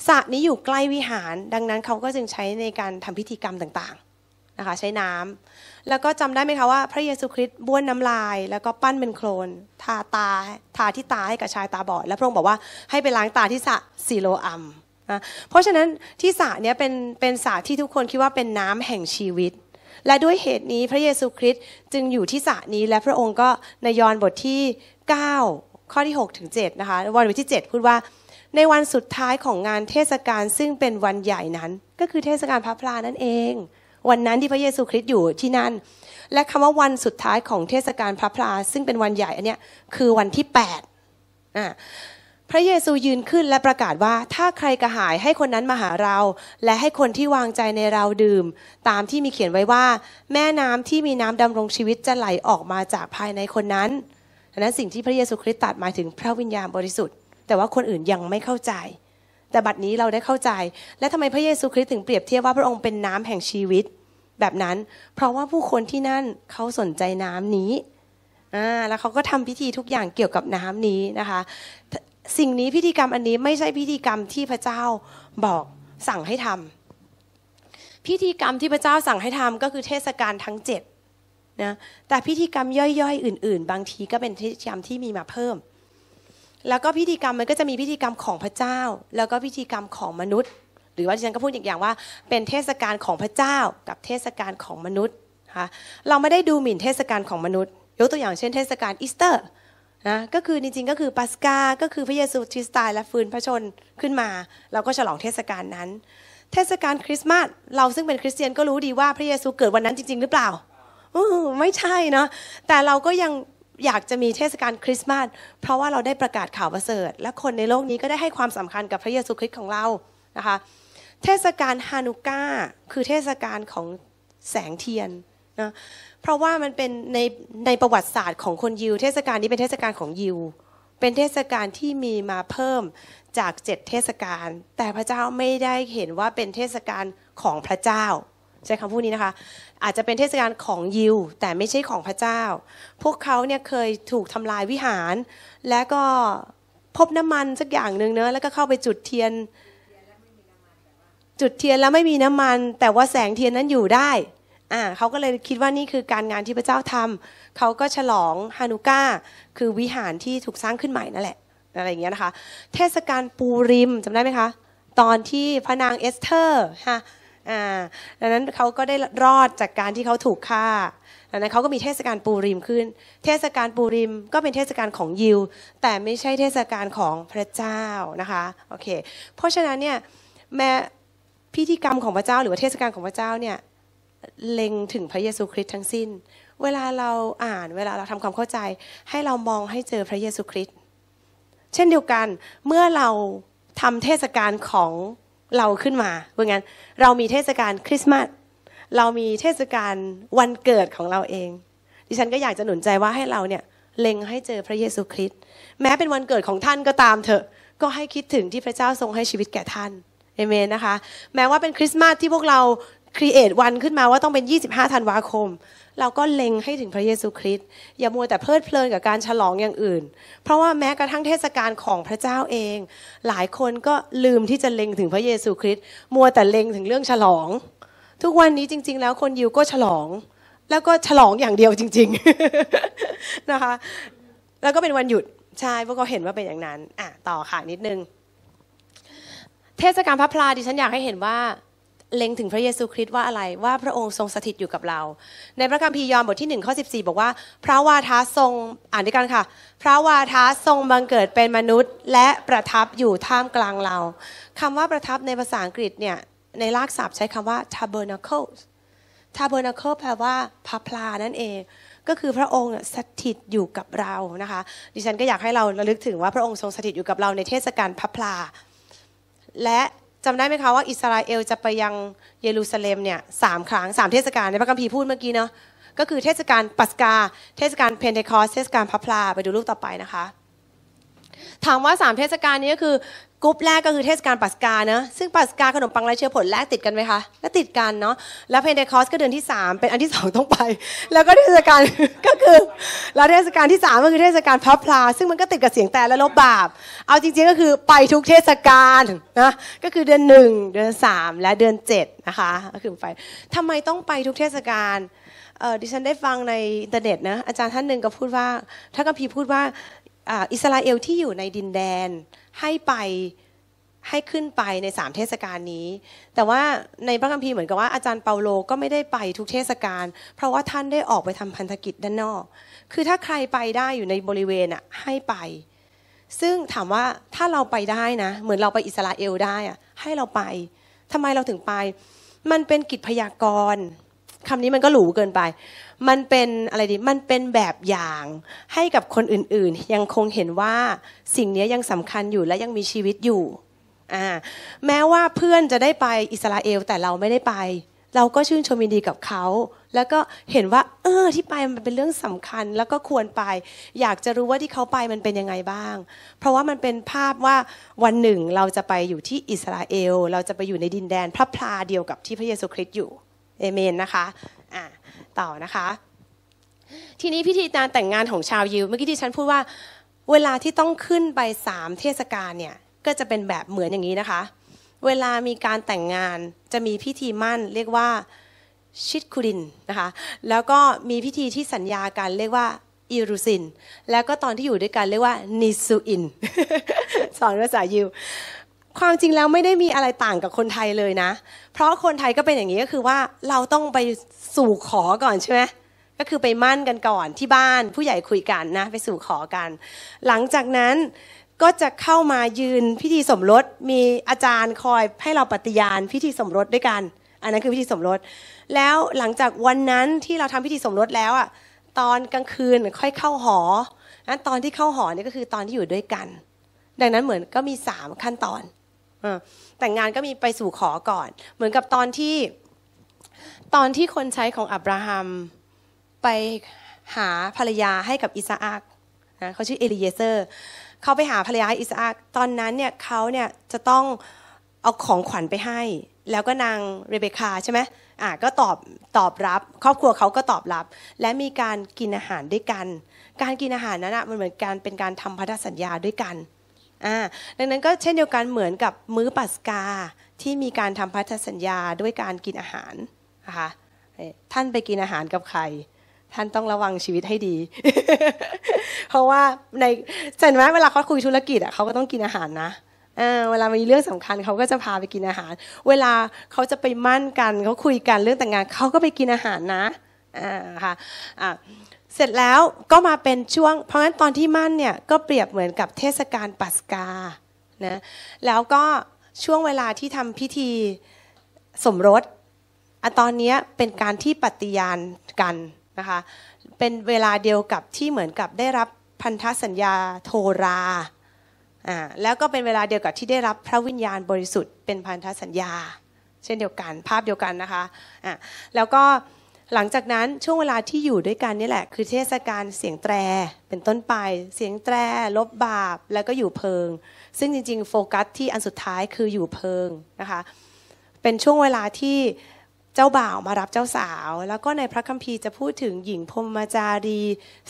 สระนี้อยู่ใกล้วิหาร ดังนั้นเขาก็จึงใช้ในการทำพิธีกรรมต่างๆนะคะใช้น้ำ แล้วก็จำได้ไหมคะ ว่า พระเยซูคริสต์บ้วนน้าลาย แล้วก็ปั้นเป็นโคลนทาตาทาที่ตาให้กับชายตาบอด แล้วพระองค์บอกว่าให้ไปล้างตาที่สะสีโลอัมนะเพราะฉะนั้นที่สะเนี้ยเป็นเป็นสะที่ทุกคนคิดว่าเป็นน้ำแห่งชีวิต และด้วยเหตุนี้พระเยซูคริสต์จึงอยู่ที่สะนี้ และพระองค์ก็ในยอห์นบทที่ 9 ข้อที่6ถึง7นะคะวันที่7พูดว่าในวันสุดท้ายของงานเทศกาลซึ่งเป็นวันใหญ่นั้นก็คือเทศกาลพระพลานั่นเองวันนั้นที่พระเยซูคริสต์อยู่ที่นั่นและคำว่าวันสุดท้ายของเทศกาลพระพลาซึ่งเป็นวันใหญ่อันเนี้ยคือวันที่8ปดอ่าพระเยซูยืนขึ้นและประกาศว่าถ้าใครกระหายให้คนนั้นมาหาเราและให้คนที่วางใจในเราดื่ม ตามที่มีเขียนไว้ว่าแม่น้ำที่มีน้ำดำรงชีวิตจะไหลออกมาจากภายในคนนั้นดังนั้นสิ่งที่พระเยซูคริสต์ตรัสหมายถึงพระวิญญาณบริสุทธิ์ แต่ว่าคนอื่นยังไม่เข้าใจแต่บัดนี้เราได้เข้าใจและทำไมพระเยซูคริสต์ถึงเปรียบเทียบว่าพระองค์เป็นน้ำแห่งชีวิต แบบนั้นเพราะว่าผู้คนที่นั่นเขาสนใจน้ำนี้อ่าแล้วเขาก็ทำพิธีทุกอย่างเกี่ยวกับน้ำนี้นะคะ สิ่งนี้พิธีกรรมอันนี้ไม่ใช่พิธีกรรมที่พระเจ้าบอกสั่งให้ทำ พิธีกรรมที่พระเจ้าสั่งให้ทำ ก็คือเทศกาลทั้งเจ็ดนะแต่พิธีกรรมย่อยๆอื่นๆ บางทีก็เป็นพิธีกรรมที่มีมาเพิ่มแล้วก็พิธีกรรมมันก็จะมีพิธีกรรมของพระเจ้า แล้วก็พิธีกรรมของมนุษย์ หรือว่าที่ฉันก็พูดอีกอย่างว่าเป็นเทศกาลของพระเจ้ากับเทศกาลของมนุษย์คะเราไม่ได้ดูหมิ่นเทศกาลของมนุษย์ ยกตัวอย่างเช่นเทศกาลอีสเตอร์นะก็คือจริง ๆ ก็คือปัสกา ก็คือพระเยซูคริสต์ตายและฟื้นพระชนขึ้นมา เราก็ฉลองเทศกาลนั้น เทศกาลคริสต์มาสเราซึ่งเป็นคริสเตียนก็รู้ดีว่าพระเยซูเกิดวันนั้นจริง ๆหรือเปล่าไม่ใช่เนาะแต่เราก็ยังอยากจะมีเทศกาลคริสต์มาส เพราะว่าเราได้ประกาศข่าวประเสริฐ และคนในโลกนี้ก็ได้ให้ความสำคัญกับพระเยซูคริสต์ของเรานะคะเทศกาลฮานุก้าคือเทศกาลของแสงเทียนนะเพราะว่ามันเป็นในในประวัติศาสตร์ของคนยิว เทศกาลนี้เป็นเทศกาลของยิว เป็นเทศกาลที่มีมาเพิ่มจากเจ็ดเทศกาลแต่พระเจ้าไม่ได้เห็นว่าเป็นเทศกาลของพระเจ้าใช้คำพูดนี้นะคะ อาจจะเป็นเทศกาลของยิว แต่ไม่ใช่ของพระเจ้า พวกเขาเนี่ยเคยถูกทำลายวิหาร และก็พบน้ำมันสักอย่างหนึ่งเนะแล้วก็เข้าไปจุดเทียนจุดเทียนแล้วไม่มีน้ำมัน แต่ว่าแสงเทียนนั้นอยู่ได้ อ่า เขาก็เลยคิดว่านี่คือการงานที่พระเจ้าทำเขาก็ฉลองฮานุก้าคือวิหารที่ถูกสร้างขึ้นใหม่นั่นแหละอะไรอย่างเงี้ยนะคะ เทศกาลปูริมจำได้ไหมคะตอนที่พระนางเอสเธอร์ฮะอ่าดังนั้นเขาก็ได้รอดจากการที่เขาถูกฆ่าดังนั้นเขาก็มีเทศกาลปูริมขึ้น เทศกาลปูริมก็เป็นเทศกาลของยิว แต่ไม่ใช่เทศกาลของพระเจ้านะคะโอเค เพราะฉะนั้นเนี่ยแม้พิธีกรรมของพระเจ้า หรือว่าเทศกาลของพระเจ้าเนี่ยเล็งถึงพระเยซูคริสต์ทั้งสิ้น เวลาเราอ่านเวลาเราทำความเข้าใจ ให้เรามองให้เจอพระเยซูคริสต์เช่นเดียวกันเมื่อเราทำเทศกาลของเราขึ้นมา เพราะงั้นเรามีเทศกาลคริสต์มาส เรามีเทศกาลวันเกิดของเราเอง ดิฉันก็อยากจะหนุนใจว่าให้เราเนี่ยเล็งให้เจอพระเยซูคริสต์ แม้เป็นวันเกิดของท่านก็ตามเถอะ ก็ให้คิดถึงที่พระเจ้าทรงให้ชีวิตแก่ท่านเอเมนนะคะ แม้ว่าเป็นคริสต์มาสที่พวกเราครีเอทวันขึ้นมาว่าต้องเป็น 25ธันวาคม เราก็เล็งให้ถึงพระเยซูคริสต์อย่ามัวแต่เพลิดเพลินกับการฉลองอย่างอื่น เพราะว่าแม้กระทั่งเทศกาลของพระเจ้าเอง หลายคนก็ลืมที่จะเล็งถึงพระเยซูคริสต์มัวแต่เล็งถึงเรื่องฉลอง ทุกวันนี้จริงๆแล้วคนยิวก็ฉลอง แล้วก็ฉลองอย่างเดียวจริง ๆ นะคะ แล้วก็เป็นวันหยุดใช่พวกเขาเห็นว่าเป็นอย่างนั้นอ่ะต่อค่ะนิดนึง เทศกาลพระพลาดิฉันอยากให้เห็นว่าเล็งถึงพระเยซูคริสต์ว่าอะไรว่าพระองค์ทรงสถิตอยู่กับเรา ในพระคัมภีร์ยอห์นบทที่1ข้อ14 บอกว่า พระวาทะทรงอ่านด้วยกันค่ะพระวาทะทรงบังเกิดเป็นมนุษย์และประทับอยู่ท่ามกลางเรา คำว่าประทับในภาษาอังกฤษเนี่ยในรากศัพท์ใช้คำว่า tabernacles tabernacle แปลว่าพระพลานั่นเอง ก็คือพระองค์สถิตอยู่กับเรานะคะดิฉันก็อยากให้เราระลึกถึงว่าพระองค์ทรงสถิตอยู่กับเราในเทศกาลพระพลาและจำได้ไหมคะว่าอิสราเอลจะไปยังเยรูซาเล็มเนี่ยสามครั้งสามเทศกาลในพระคัมภีร์พูดเมื่อกี้เนาะก็คือเทศกาลปัสกา เทศกาลเพนเทคอส เทศกาลพระพลาไปดูรูปต่อไปนะคะ ถามว่าสามเทศกาลนี้ก็คือกรุ๊ปแรกก็คือเทศกาลปัสกาเนะซึ่งปัสกาขนมปังและเชื้อผลแรกติดกันไหมคะและติดกันเนาะแล้วเพนเดคอสก็เดือนที่ 3 เป็นอันที่2ต้องไป แล้วก็เทศกาลก็คือแล้วเทศกาลที่3ก็คือเทศกาลพระพลาซึ่งมันก็ติดกับเสียงแต่และลบบาปเอาจริงๆก็คือไปทุกเทศกาลนะก็คือเดือน1เดือน 3 และเดือน7นะคะก็คือไปทำไมต้องไปทุกเทศกาลดิฉันได้ฟังในอินเทอร์เน็ตนะอาจารย์ท่านหนึ่งก็พูดว่าถ้ากัมพีพูดว่าอิสราเอลที่อยู่ในดินแดนให้ไปให้ขึ้นไปในสามเทศกาลนี้ แต่ว่าในพระคัมภีร์เหมือนกับว่าอาจารย์เปาโลก็ไม่ได้ไปทุกเทศกาลเพราะว่าท่านได้ออกไปทำพันธกิจด้านนอก คือถ้าใครไปได้อยู่ในบริเวณอะให้ไป ซึ่งถามว่าถ้าเราไปได้นะเหมือนเราไปอิสราเอลได้อะให้เราไป ทำไมเราถึงไป มันเป็นกิจพยากรณ์คำนี้มันก็หรูเกินไปมันเป็นอะไรดีมันเป็นแบบอย่างให้กับคนอื่นๆ ยังคงเห็นว่าสิ่งนี้ยังสำคัญอยู่และยังมีชีวิตอยู่แม้ว่าเพื่อนจะได้ไปอิสราเอล แต่เราไม่ได้ไป เราก็ชื่นชมยินดีกับเขาแล้วก็เห็นว่า เออที่ไปมันเป็นเรื่องสำคัญ แล้วก็ควรไป อยากจะรู้ว่าที่เขาไปมันเป็นยังไงบ้าง เพราะว่ามันเป็นภาพว่าวันหนึ่งเราจะไปอยู่ที่อิสราเอล เราจะไปอยู่ในดินแดนพระพลาเดียวกับที่พระเยซูคริสต์อยู่เอเมนนะคะต่อนะคะ ทีนี้พิธีการแต่งงานของชาวยิวเมื่อกี้ที่ฉันพูดว่า เวลาที่ต้องขึ้นไปสามเทศกาลเนี่ยก็จะเป็นแบบเหมือนอย่างนี้นะคะ เวลามีการแต่งงานจะมีพิธีมั่นเรียกว่าชิดคุรินนะคะแล้วก็มีพิธีที่สัญญากันเรียกว่าอิรุซิน แล้วก็ตอนที่อยู่ด้วยกันเรียกว่านิซูอินสอนภาษายิวความจริงแล้วไม่ได้มีอะไรต่างกับคนไทยเลยนะ เพราะคนไทยก็เป็นอย่างนี้ก็คือว่าเราต้องไปสู่ขอก่อนใช่ไหมก็คือไปมั่นกันก่อนที่บ้านผู้ใหญ่คุยกันนะไปสู่ขอกัน หลังจากนั้นก็จะเข้ามายืนพิธีสมรส มีอาจารย์คอยให้เราปฏิญาณพิธีสมรสด้วยกัน อันนั้นคือพิธีสมรส แล้วหลังจากวันนั้นที่เราทำพิธีสมรสแล้วอ่ะตอนกลางคืนค่อยเข้าหอนั้นตอนที่เข้าหอเนี่ยก็คือตอนที่อยู่ด้วยกัน ดังนั้นเหมือนก็มีสามขั้นตอนแต่งงานก็มีไปสู่ขอก่อน เหมือนกับตอนที่ตอนที่คนใช้ของอับราฮัมไปหาภรรยาให้กับอิสอักนะเขาชื่อเอลิเยเซอร์เขาไปหาภรรยาอิสอักตอนนั้นเนี่ยเขาเนี่ยจะต้องเอาของขวัญไปให้ แล้วก็นางเรเบคาใช่ไหมอ่ะก็ตอบตอบรับ ครอบครัวเขาก็ตอบรับและมีการกินอาหารด้วยกัน การกินอาหารนั้นอ่ะมันเหมือนการเป็นการทำพันธสัญญาด้วยกันอ่าดังนั้นก็เช่นเดียวกันเหมือนกับมื้อปัสกาที่มีการทำพันธสัญญาด้วยการกินอาหารนะคะท่านไปกินอาหารกับใคร ท่านต้องระวังชีวิตให้ดีเพราะว่าในเห็นไหมเวลาเขาคุยธุรกิจอ่ะเขาก็ต้องกินอาหารนะเวลามีเรื่องสำคัญเขาก็จะพาไปกินอาหาร เวลาเขาจะไปมั่นกันเขาคุยกันเรื่องแต่งงานเขาก็ไปกินอาหารนะอ่าค่ะอ่าเสร็จแล้วก็มาเป็นช่วง เพราะงั้นตอนที่มั่นเนี่ยก็เปรียบเหมือนกับเทศกาลปัสกานะแล้วก็ช่วงเวลาที่ทำพิธีสมรสอะตอนนี้เป็นการที่ปฏิญาณกันนะคะเป็นเวลาเดียวกับที่เหมือนกับได้รับพันธสัญญา โทราอ่าแล้วก็เป็นเวลาเดียวกับที่ได้รับพระวิญญาณบริสุทธิ์ เป็นพันธสัญญา เช่นเดียวกันภาพเดียวกันนะคะอ่าแล้วก็หลังจากนั้นช่วงเวลาที่อยู่ด้วยกันนี่แหละคือเทศกาลเสียงแตรเป็นต้นไปเสียงแตรลบบาปแล้วก็อยู่เพิง ซึ่งจริงๆ โฟกัสที่อันสุดท้ายคืออยู่เพิงนะคะเป็นช่วงเวลาที่เจ้าบ่าวมารับเจ้าสาว แล้วก็ในพระคัมภีร์จะพูดถึงหญิงพรมจารี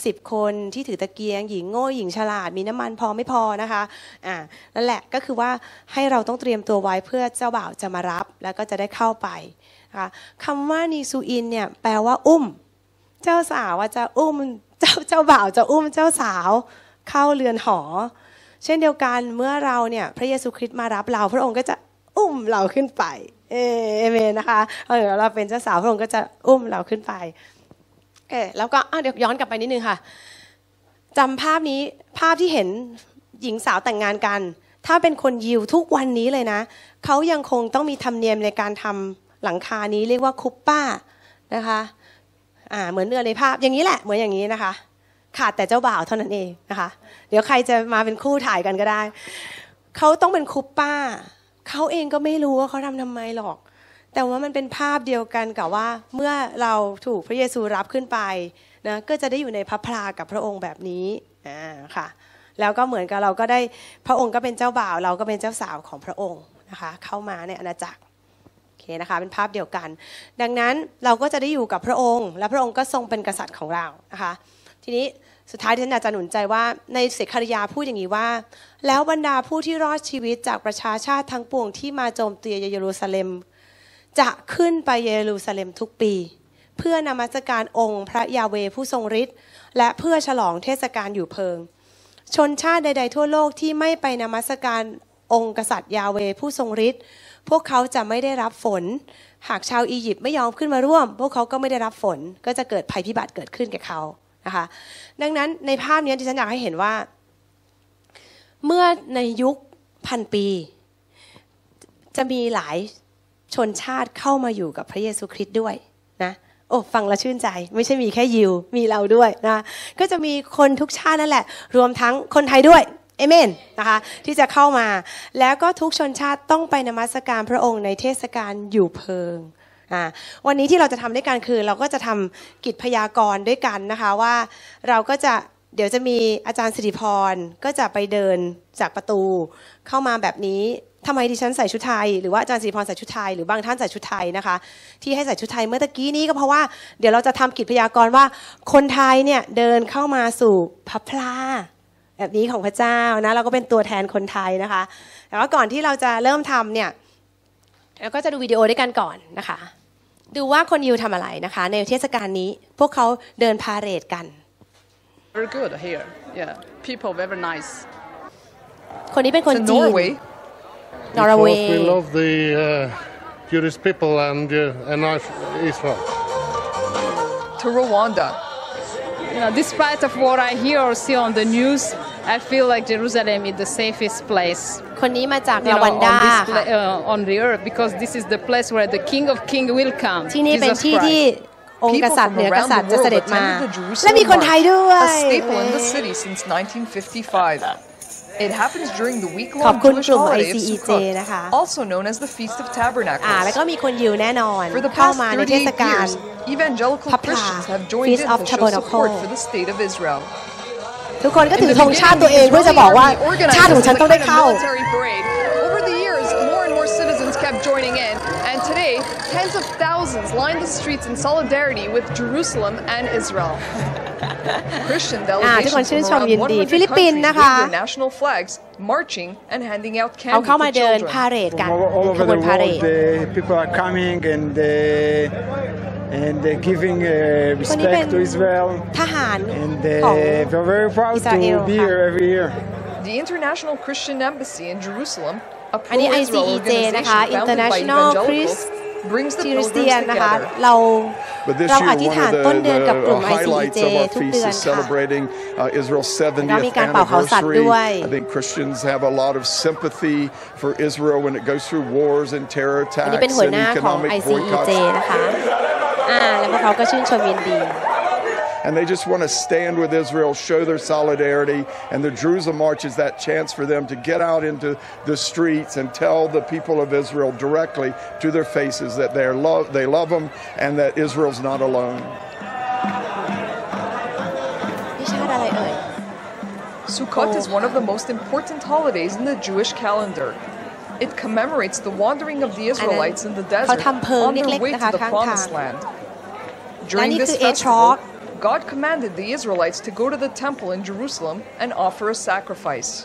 สิบคนที่ถือตะเกียงหญิงโง่หญิงฉลาด มีน้ำมันพอไม่พอนะคะอ่านั่นแหละก็คือว่าให้เราต้องเตรียมตัวไว้ เพื่อเจ้าบ่าวจะมารับ แล้วก็จะได้เข้าไปนะคะคำว่านีซูอินเนี่ย แปลว่าอุ้ม เจ้าสาวจะอุ้มเจ้าเจ้าบ่าวจะอุ้มเจ้าสาวเข้าเรือนหอ เช่นเดียวกันเมื่อเราเนี่ยพระเยซูคริสต์มารับเรา พระองค์ก็จะอุ้มเราขึ้นไปเอเมนนะคะเดี๋ยวเราเป็นเจ้าสาวพระองค์ก็จะอุ้มเราขึ้นไป เออแล้วก็เดี๋ยวย้อนกลับไปนิดนึงค่ะ จำภาพนี้ภาพที่เห็นหญิงสาวแต่งงานกัน ถ้าเป็นคนยิวทุกวันนี้เลยนะเขายังคงต้องมีธรรมเนียมในการทำหลังคานี้เรียกว่าคุปป้านะคะ อ่า เหมือนเนื้อในภาพอย่างนี้แหละเหมือนอย่างนี้นะคะขาดแต่เจ้าบ่าวเท่านั้นเองนะคะ เดี๋ยวใครจะมาเป็นคู่ถ่ายกันก็ได้เขาต้องเป็นคุปป้าเขาเองก็ไม่รู้ว่าเขาทำทำไมหรอก แต่ว่ามันเป็นภาพเดียวกันกับว่า เมื่อเราถูกพระเยซูรับขึ้นไปนะก็จะได้อยู่ในพระพรากับพระองค์แบบนี้อ่าค่ะ แล้วก็เหมือนกับเราก็ได้พระองค์ก็เป็นเจ้าบ่าว เราก็เป็นเจ้าสาวของพระองค์นะคะ เข้ามาในอาณาจักรโอเคนะคะ เป็นภาพเดียวกัน ดังนั้นเราก็จะได้อยู่กับพระองค์ และพระองค์ก็ทรงเป็นกษัตริย์ของเรานะคะ ทีนี้สุดท้ายที่ฉันอยากจะหนุนใจว่าในเสกคริยาพูดอย่างนี้ว่า แล้วบรรดาผู้ที่รอดชีวิตจากประชาชาติทั้งปวงที่มาโจมตีเยรูซาเล็ม จะขึ้นไปเยรูซาเล็มทุกปี เพื่อนมัสการองค์พระยาเวผู้ทรงฤทธิ์และเพื่อฉลองเทศกาลอยู่เพิง ชนชาติใด ๆ ทั่วโลกที่ไม่ไปนมัสการองค์กษัตริย์ยาเวผู้ทรงฤทธิ์พวกเขาจะไม่ได้รับฝน หากชาวอียิปต์ไม่ยอมขึ้นมาร่วม พวกเขาก็ไม่ได้รับฝนก็จะเกิดภัยพิบัติเกิดขึ้นแก่เขานะคะดังนั้นในภาพนี้ดิฉันอยากให้เห็นว่า เมื่อในยุคพันปี จะมีหลายชนชาติเข้ามาอยู่กับพระเยซูคริสต์ด้วยนะ โอ้ฟังแล้วชื่นใจ ไม่ใช่มีแค่ยิว มีเราด้วยนะก็จะมีคนทุกชาตินั่นแหละ รวมทั้งคนไทยด้วยเอเมนนะคะที่จะเข้ามาแล้วก็ทุกชนชาติต้องไปนมัสการพระองค์ ในเทศกาลอยู่เพิงวันนี้ที่เราจะทำด้วยกันคือเราก็จะทำกิจพยากรณ์ด้วยกันนะคะว่าเราก็จะเดี๋ยวจะมีอาจารย์สิริพรก็จะไปเดินจากประตู เข้ามาแบบนี้ทำไมดิฉันใส่ชุดไทยหรือว่าอาจารย์สิริพรใส่ชุดไทยหรือบางท่านใส่ชุดไทยนะคะที่ให้ใส่ชุดไทยเมื่อตะกี้นี้ก็เพราะว่าเดี๋ยวเราจะทำกิจพยากรณ์ว่าคนไทยเนี่ยเดินเข้ามาสู่พระพลาแบบนี้ของพระเจ้านะเราก็เป็นตัวแทนคนไทยนะคะแต่ว่าก่อนที่เราจะเริ่มทำเนี่ยเราก็จะดูวิดีโอด้วยกันก่อนนะคะดูว่าคนยิวทำอะไรนะคะในเทศกาลนี้พวกเขาเดินพาเหรดกัน Very good here yeah people very nice คนนี้เป็นคนจีน Norway Norway we love the uh, Jewish people and uh, and Israel to Rwanda you know despite of what I hear or see on the news I feel like Jerusalem is the safest place. คนนี้มาจากรวันดา uh, on, the earth because this is the place where the King of Kings will come. ที่นี่เป็น Jesus staple in the city since 1955. It happens during the week-long Jewish holiday of Sukkot, นะคะ also known as the Feast of Tabernacles. มีคนยิวแน่นอน ah, For the past มาในเทศ years, evangelical Christians have joined in to show support for the state of Israel. ทุกคนก็ถือธงชาติตัวเองเพื่อจะบอกว่าชาติของฉันต้องได้เข้า joining in, and today, tens of thousands lined the streets in solidarity with Jerusalem and Israel. [LAUGHS] Christian ah, delegations from around 100 waved their national flags, marching and handing out candy to children. All over the world, the people are coming and uh, and uh, giving uh, respect to Israel. and uh, we're very proud to be here every year. The International Christian Embassy in Jerusalem, a pro-Israel uh, organization founded by evangelicals, brings the pilgrims together. Israel's 70th anniversary. I think Christians have a lot of sympathy for Israel when it goes through wars and terror attacks and economic uh, boycotts. Ah, and they just want to stand with Israel, show their solidarity. And the Jerusalem March is that chance for them to get out into the streets and tell the people of Israel directly to their faces that they love, they love them, and that Israel's not alone. Sukkot is one of the most important holidays in the Jewish calendar. It commemorates the wandering of the Israelites in the desert on their way to the promised land. During this festival, God commanded the Israelites to go to the temple in Jerusalem and offer a sacrifice.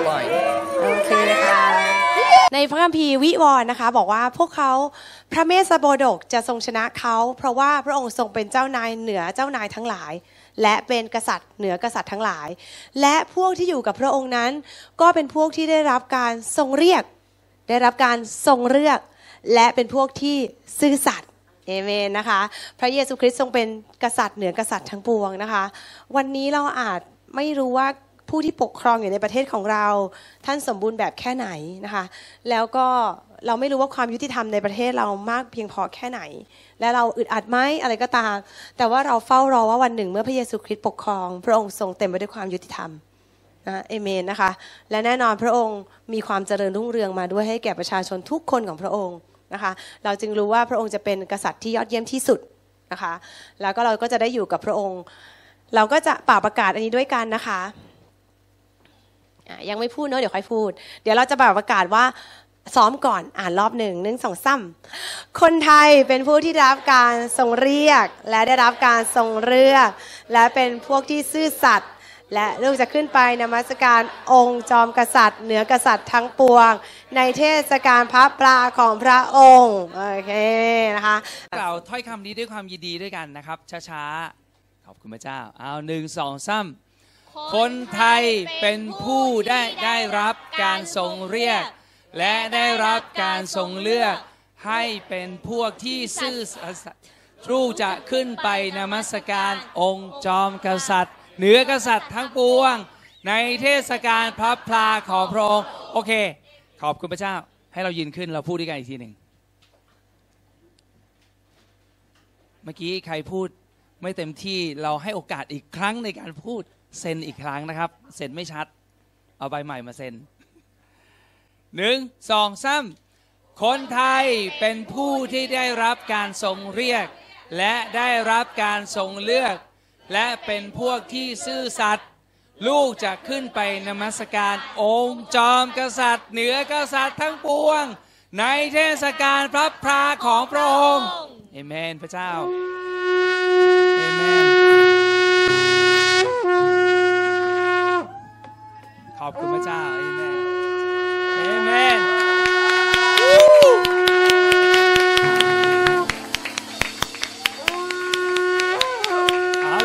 อรโอเคค่ะในพระคัมภีร์วิวรณ์นะคะบอกว่าพวกเขาพระเมสสโบดกจะทรงชนะเขาเพราะว่าพระองค์ทรงเป็นเจ้านายเหนือเจ้านายทั้งหลาย และเป็นกษัตริย์เหนือกษัตริย์ทั้งหลาย และพวกที่อยู่กับพระองค์นั้น ก็เป็นพวกที่ได้รับการทรงเรียก ได้รับการทรงเลือกและเป็นพวกที่ซื่อสัตย์เอเมนนะคะ พระเยซูคริสต์ทรงเป็นกษัตริย์เหนือกษัตริย์ทั้งปวงนะคะ วันนี้เราอาจไม่รู้ว่าผู้ที่ปกครองอยู่ในประเทศของเราท่านสมบูรณ์แบบแค่ไหนนะคะ แล้วก็ เราไม่รู้ว่าความยุติธรรมในประเทศเรามากเพียงพอแค่ไหน และเราอึดอัดไหมอะไรก็ตาม แต่ว่าเราเฝ้ารอว่าวันหนึ่งเมื่อพระเยซูคริสต์ปกครอง พระองค์ทรงเต็มไปด้วยความยุติธรรมนะเอเมนนะคะ และแน่นอนพระองค์มีความเจริญรุ่งเรืองมาด้วยให้แก่ประชาชนทุกคนของพระองค์นะคะ เราจึงรู้ว่าพระองค์จะเป็นกษัตริย์ที่ยอดเยี่ยมที่สุดนะคะ แล้วก็เราก็จะได้อยู่กับพระองค์ เราก็จะป่าประกาศอันนี้ด้วยกันนะคะยังไม่พูดเนอะเดี๋ยวค่อยพูด เดี๋ยวเราจะแบบประกาศว่าซ้อมก่อนอ่านรอบหนึ่งหนึ่งสองซ้ำคนไทยเป็นผู้ที่ได้รับการทรงเรียกและได้รับการทรงเรือ และเป็นพวกที่ซื่อสัตย์และลูกจะขึ้นไปนมัสการองค์จอมกษัตริย์ เหนือกษัตริย์ทั้งปวง ในเทศกาลพระปลาของพระองค์โอเคนะคะกล่าวถ้อยคำนี้ด้วยความยินดีด้วยกันนะครับช้าๆขอบคุณพระเจ้า เอาหนึ่งสองซ้ำคนไทยเป็นผู้ได้ได้รับการทรงเรียก และได้รับการทรงเลือกให้เป็นพวกที่ซื่อตรูจะขึ้นไปนมัสการองค์จอมกษัตริย์ เหนือกษัตริย์ทั้งปวงในเทศกาลพระพลาขอพระองค์โอเค ขอบคุณพระเจ้าให้เรายืนขึ้นเราพูดด้วยกันอีกทีหนึ่งเมื่อกี้ใครพูดไม่เต็มที่เราให้โอกาสอีกครั้งในการพูดเซ็นอีกครั้งนะครับ เซ็นไม่ชัด เอาใบใหม่มาเซ็นหนึ่งสองสามคนไทยเป็นผู้ที่ได้รับการทรงเรียกและได้รับการทรงเลือก และเป็นพวกที่ซื่อสัตย์ลูกจะขึ้นไปนมัสการองค์จอมกษัตริย์ เหนือกษัตริย์ทั้งปวงในเทศกาลพระพราของพระองค์เอเมน พระเจ้าขอบคุณพระเจ้าเอเมนเอเมนฮ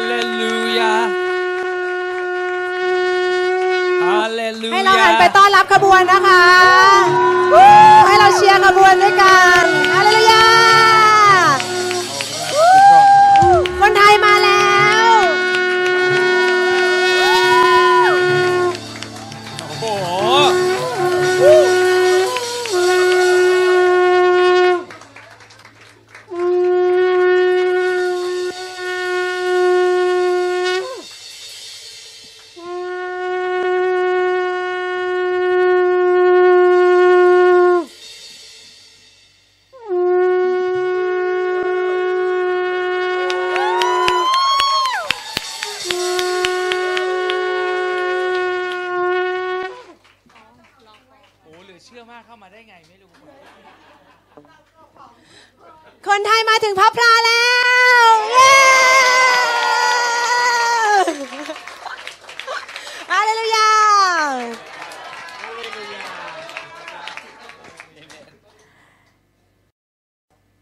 เลลูยาฮเลลูยาให้เราหันไปต้อนรับขบวนนะคะ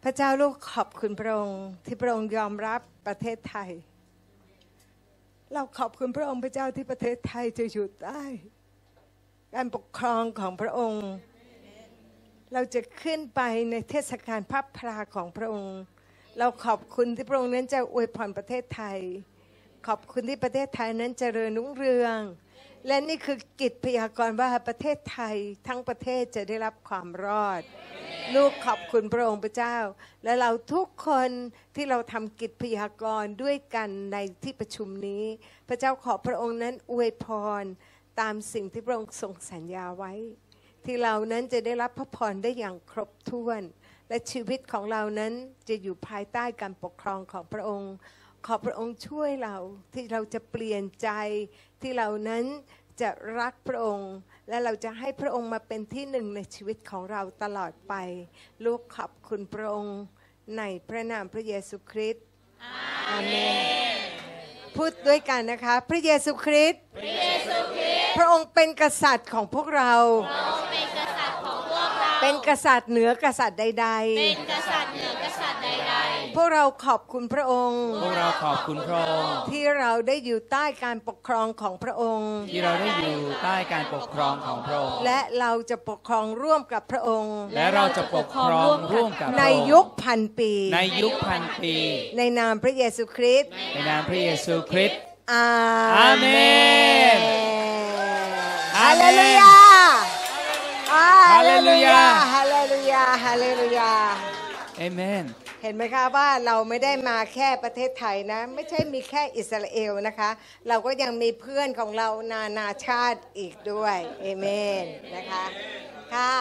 พระเจ้าลูกขอบคุณพระองค์ ที่พระองค์ยอมรับประเทศไทย เราขอบคุณพระองค์พระเจ้าที่ประเทศไทยจะอยู่ได้ การปกครองของพระองค์ เราจะขึ้นไปในเทศกาลพระพราของพระองค์ เราขอบคุณที่พระองค์นั้นจะอวยพรประเทศไทย ขอบคุณที่ประเทศไทยนั้นจเจริญรุ่งเรืองและนี่คือกิจพยากรณ์ว่า ประเทศไทยทั้งประเทศจะได้รับความรอด ลูกขอบคุณพระองค์พระเจ้า และเราทุกคนที่เราทำกิจพยากรณ์ด้วยกันในที่ประชุมนี้ พระเจ้าขอพระองค์นั้น อวยพรตามสิ่งที่พระองค์ทรงสัญญาไว้ ที่เรานั้นจะได้รับพระพรได้อย่างครบถ้วน และชีวิตของเรานั้นจะอยู่ภายใต้การปกครองของพระองค์ ขอพระองค์ช่วยเราที่เราจะเปลี่ยนใจที่เรานั้นจะรักพระองค์และเราจะให้พระองค์มาเป็นที่หนึ่งในชีวิตของเราตลอดไป ลูกขอบคุณพระองค์ในพระนามพระเยซูคริสต์อาเมนพูดด้วยกันนะคะพระเยซูคริสต์พระเยซูคริสต์พระองค์เป็นกษัตริย์ของพวกเราเป็นกษัตริย์เหนือกษัตริย์ใดๆเป็นกษัตริย์เหนือกษัตริย์ใดพวกเราขอบคุณพระองค์พวกเราขอบคุณพระองค์ที่เราได้อยู่ใต้การปกครองของพระองค์ ที่เราได้อยู่ใต้การปกครองของพระองค์ และเราจะปกครองร่วมกับพระองค์ และเราจะปกครองร่วมกับในยุคพันปี ในยุคพันปี ในนามพระเยซูคริสต์ในนามพระเยซูคริสต์อาเมนฮาเลลูยาฮาเลลูยาฮาเลลูยาฮาเลลูยาเอเมนเห็นไหมคะว่าเราไม่ได้มาแค่ประเทศไทยนะไม่ใช่มีแค่อิสราเอลนะคะเราก็ยังมีเพื่อนของเรานานาชาติอีกด้วยเอเมนนะคะค่ะ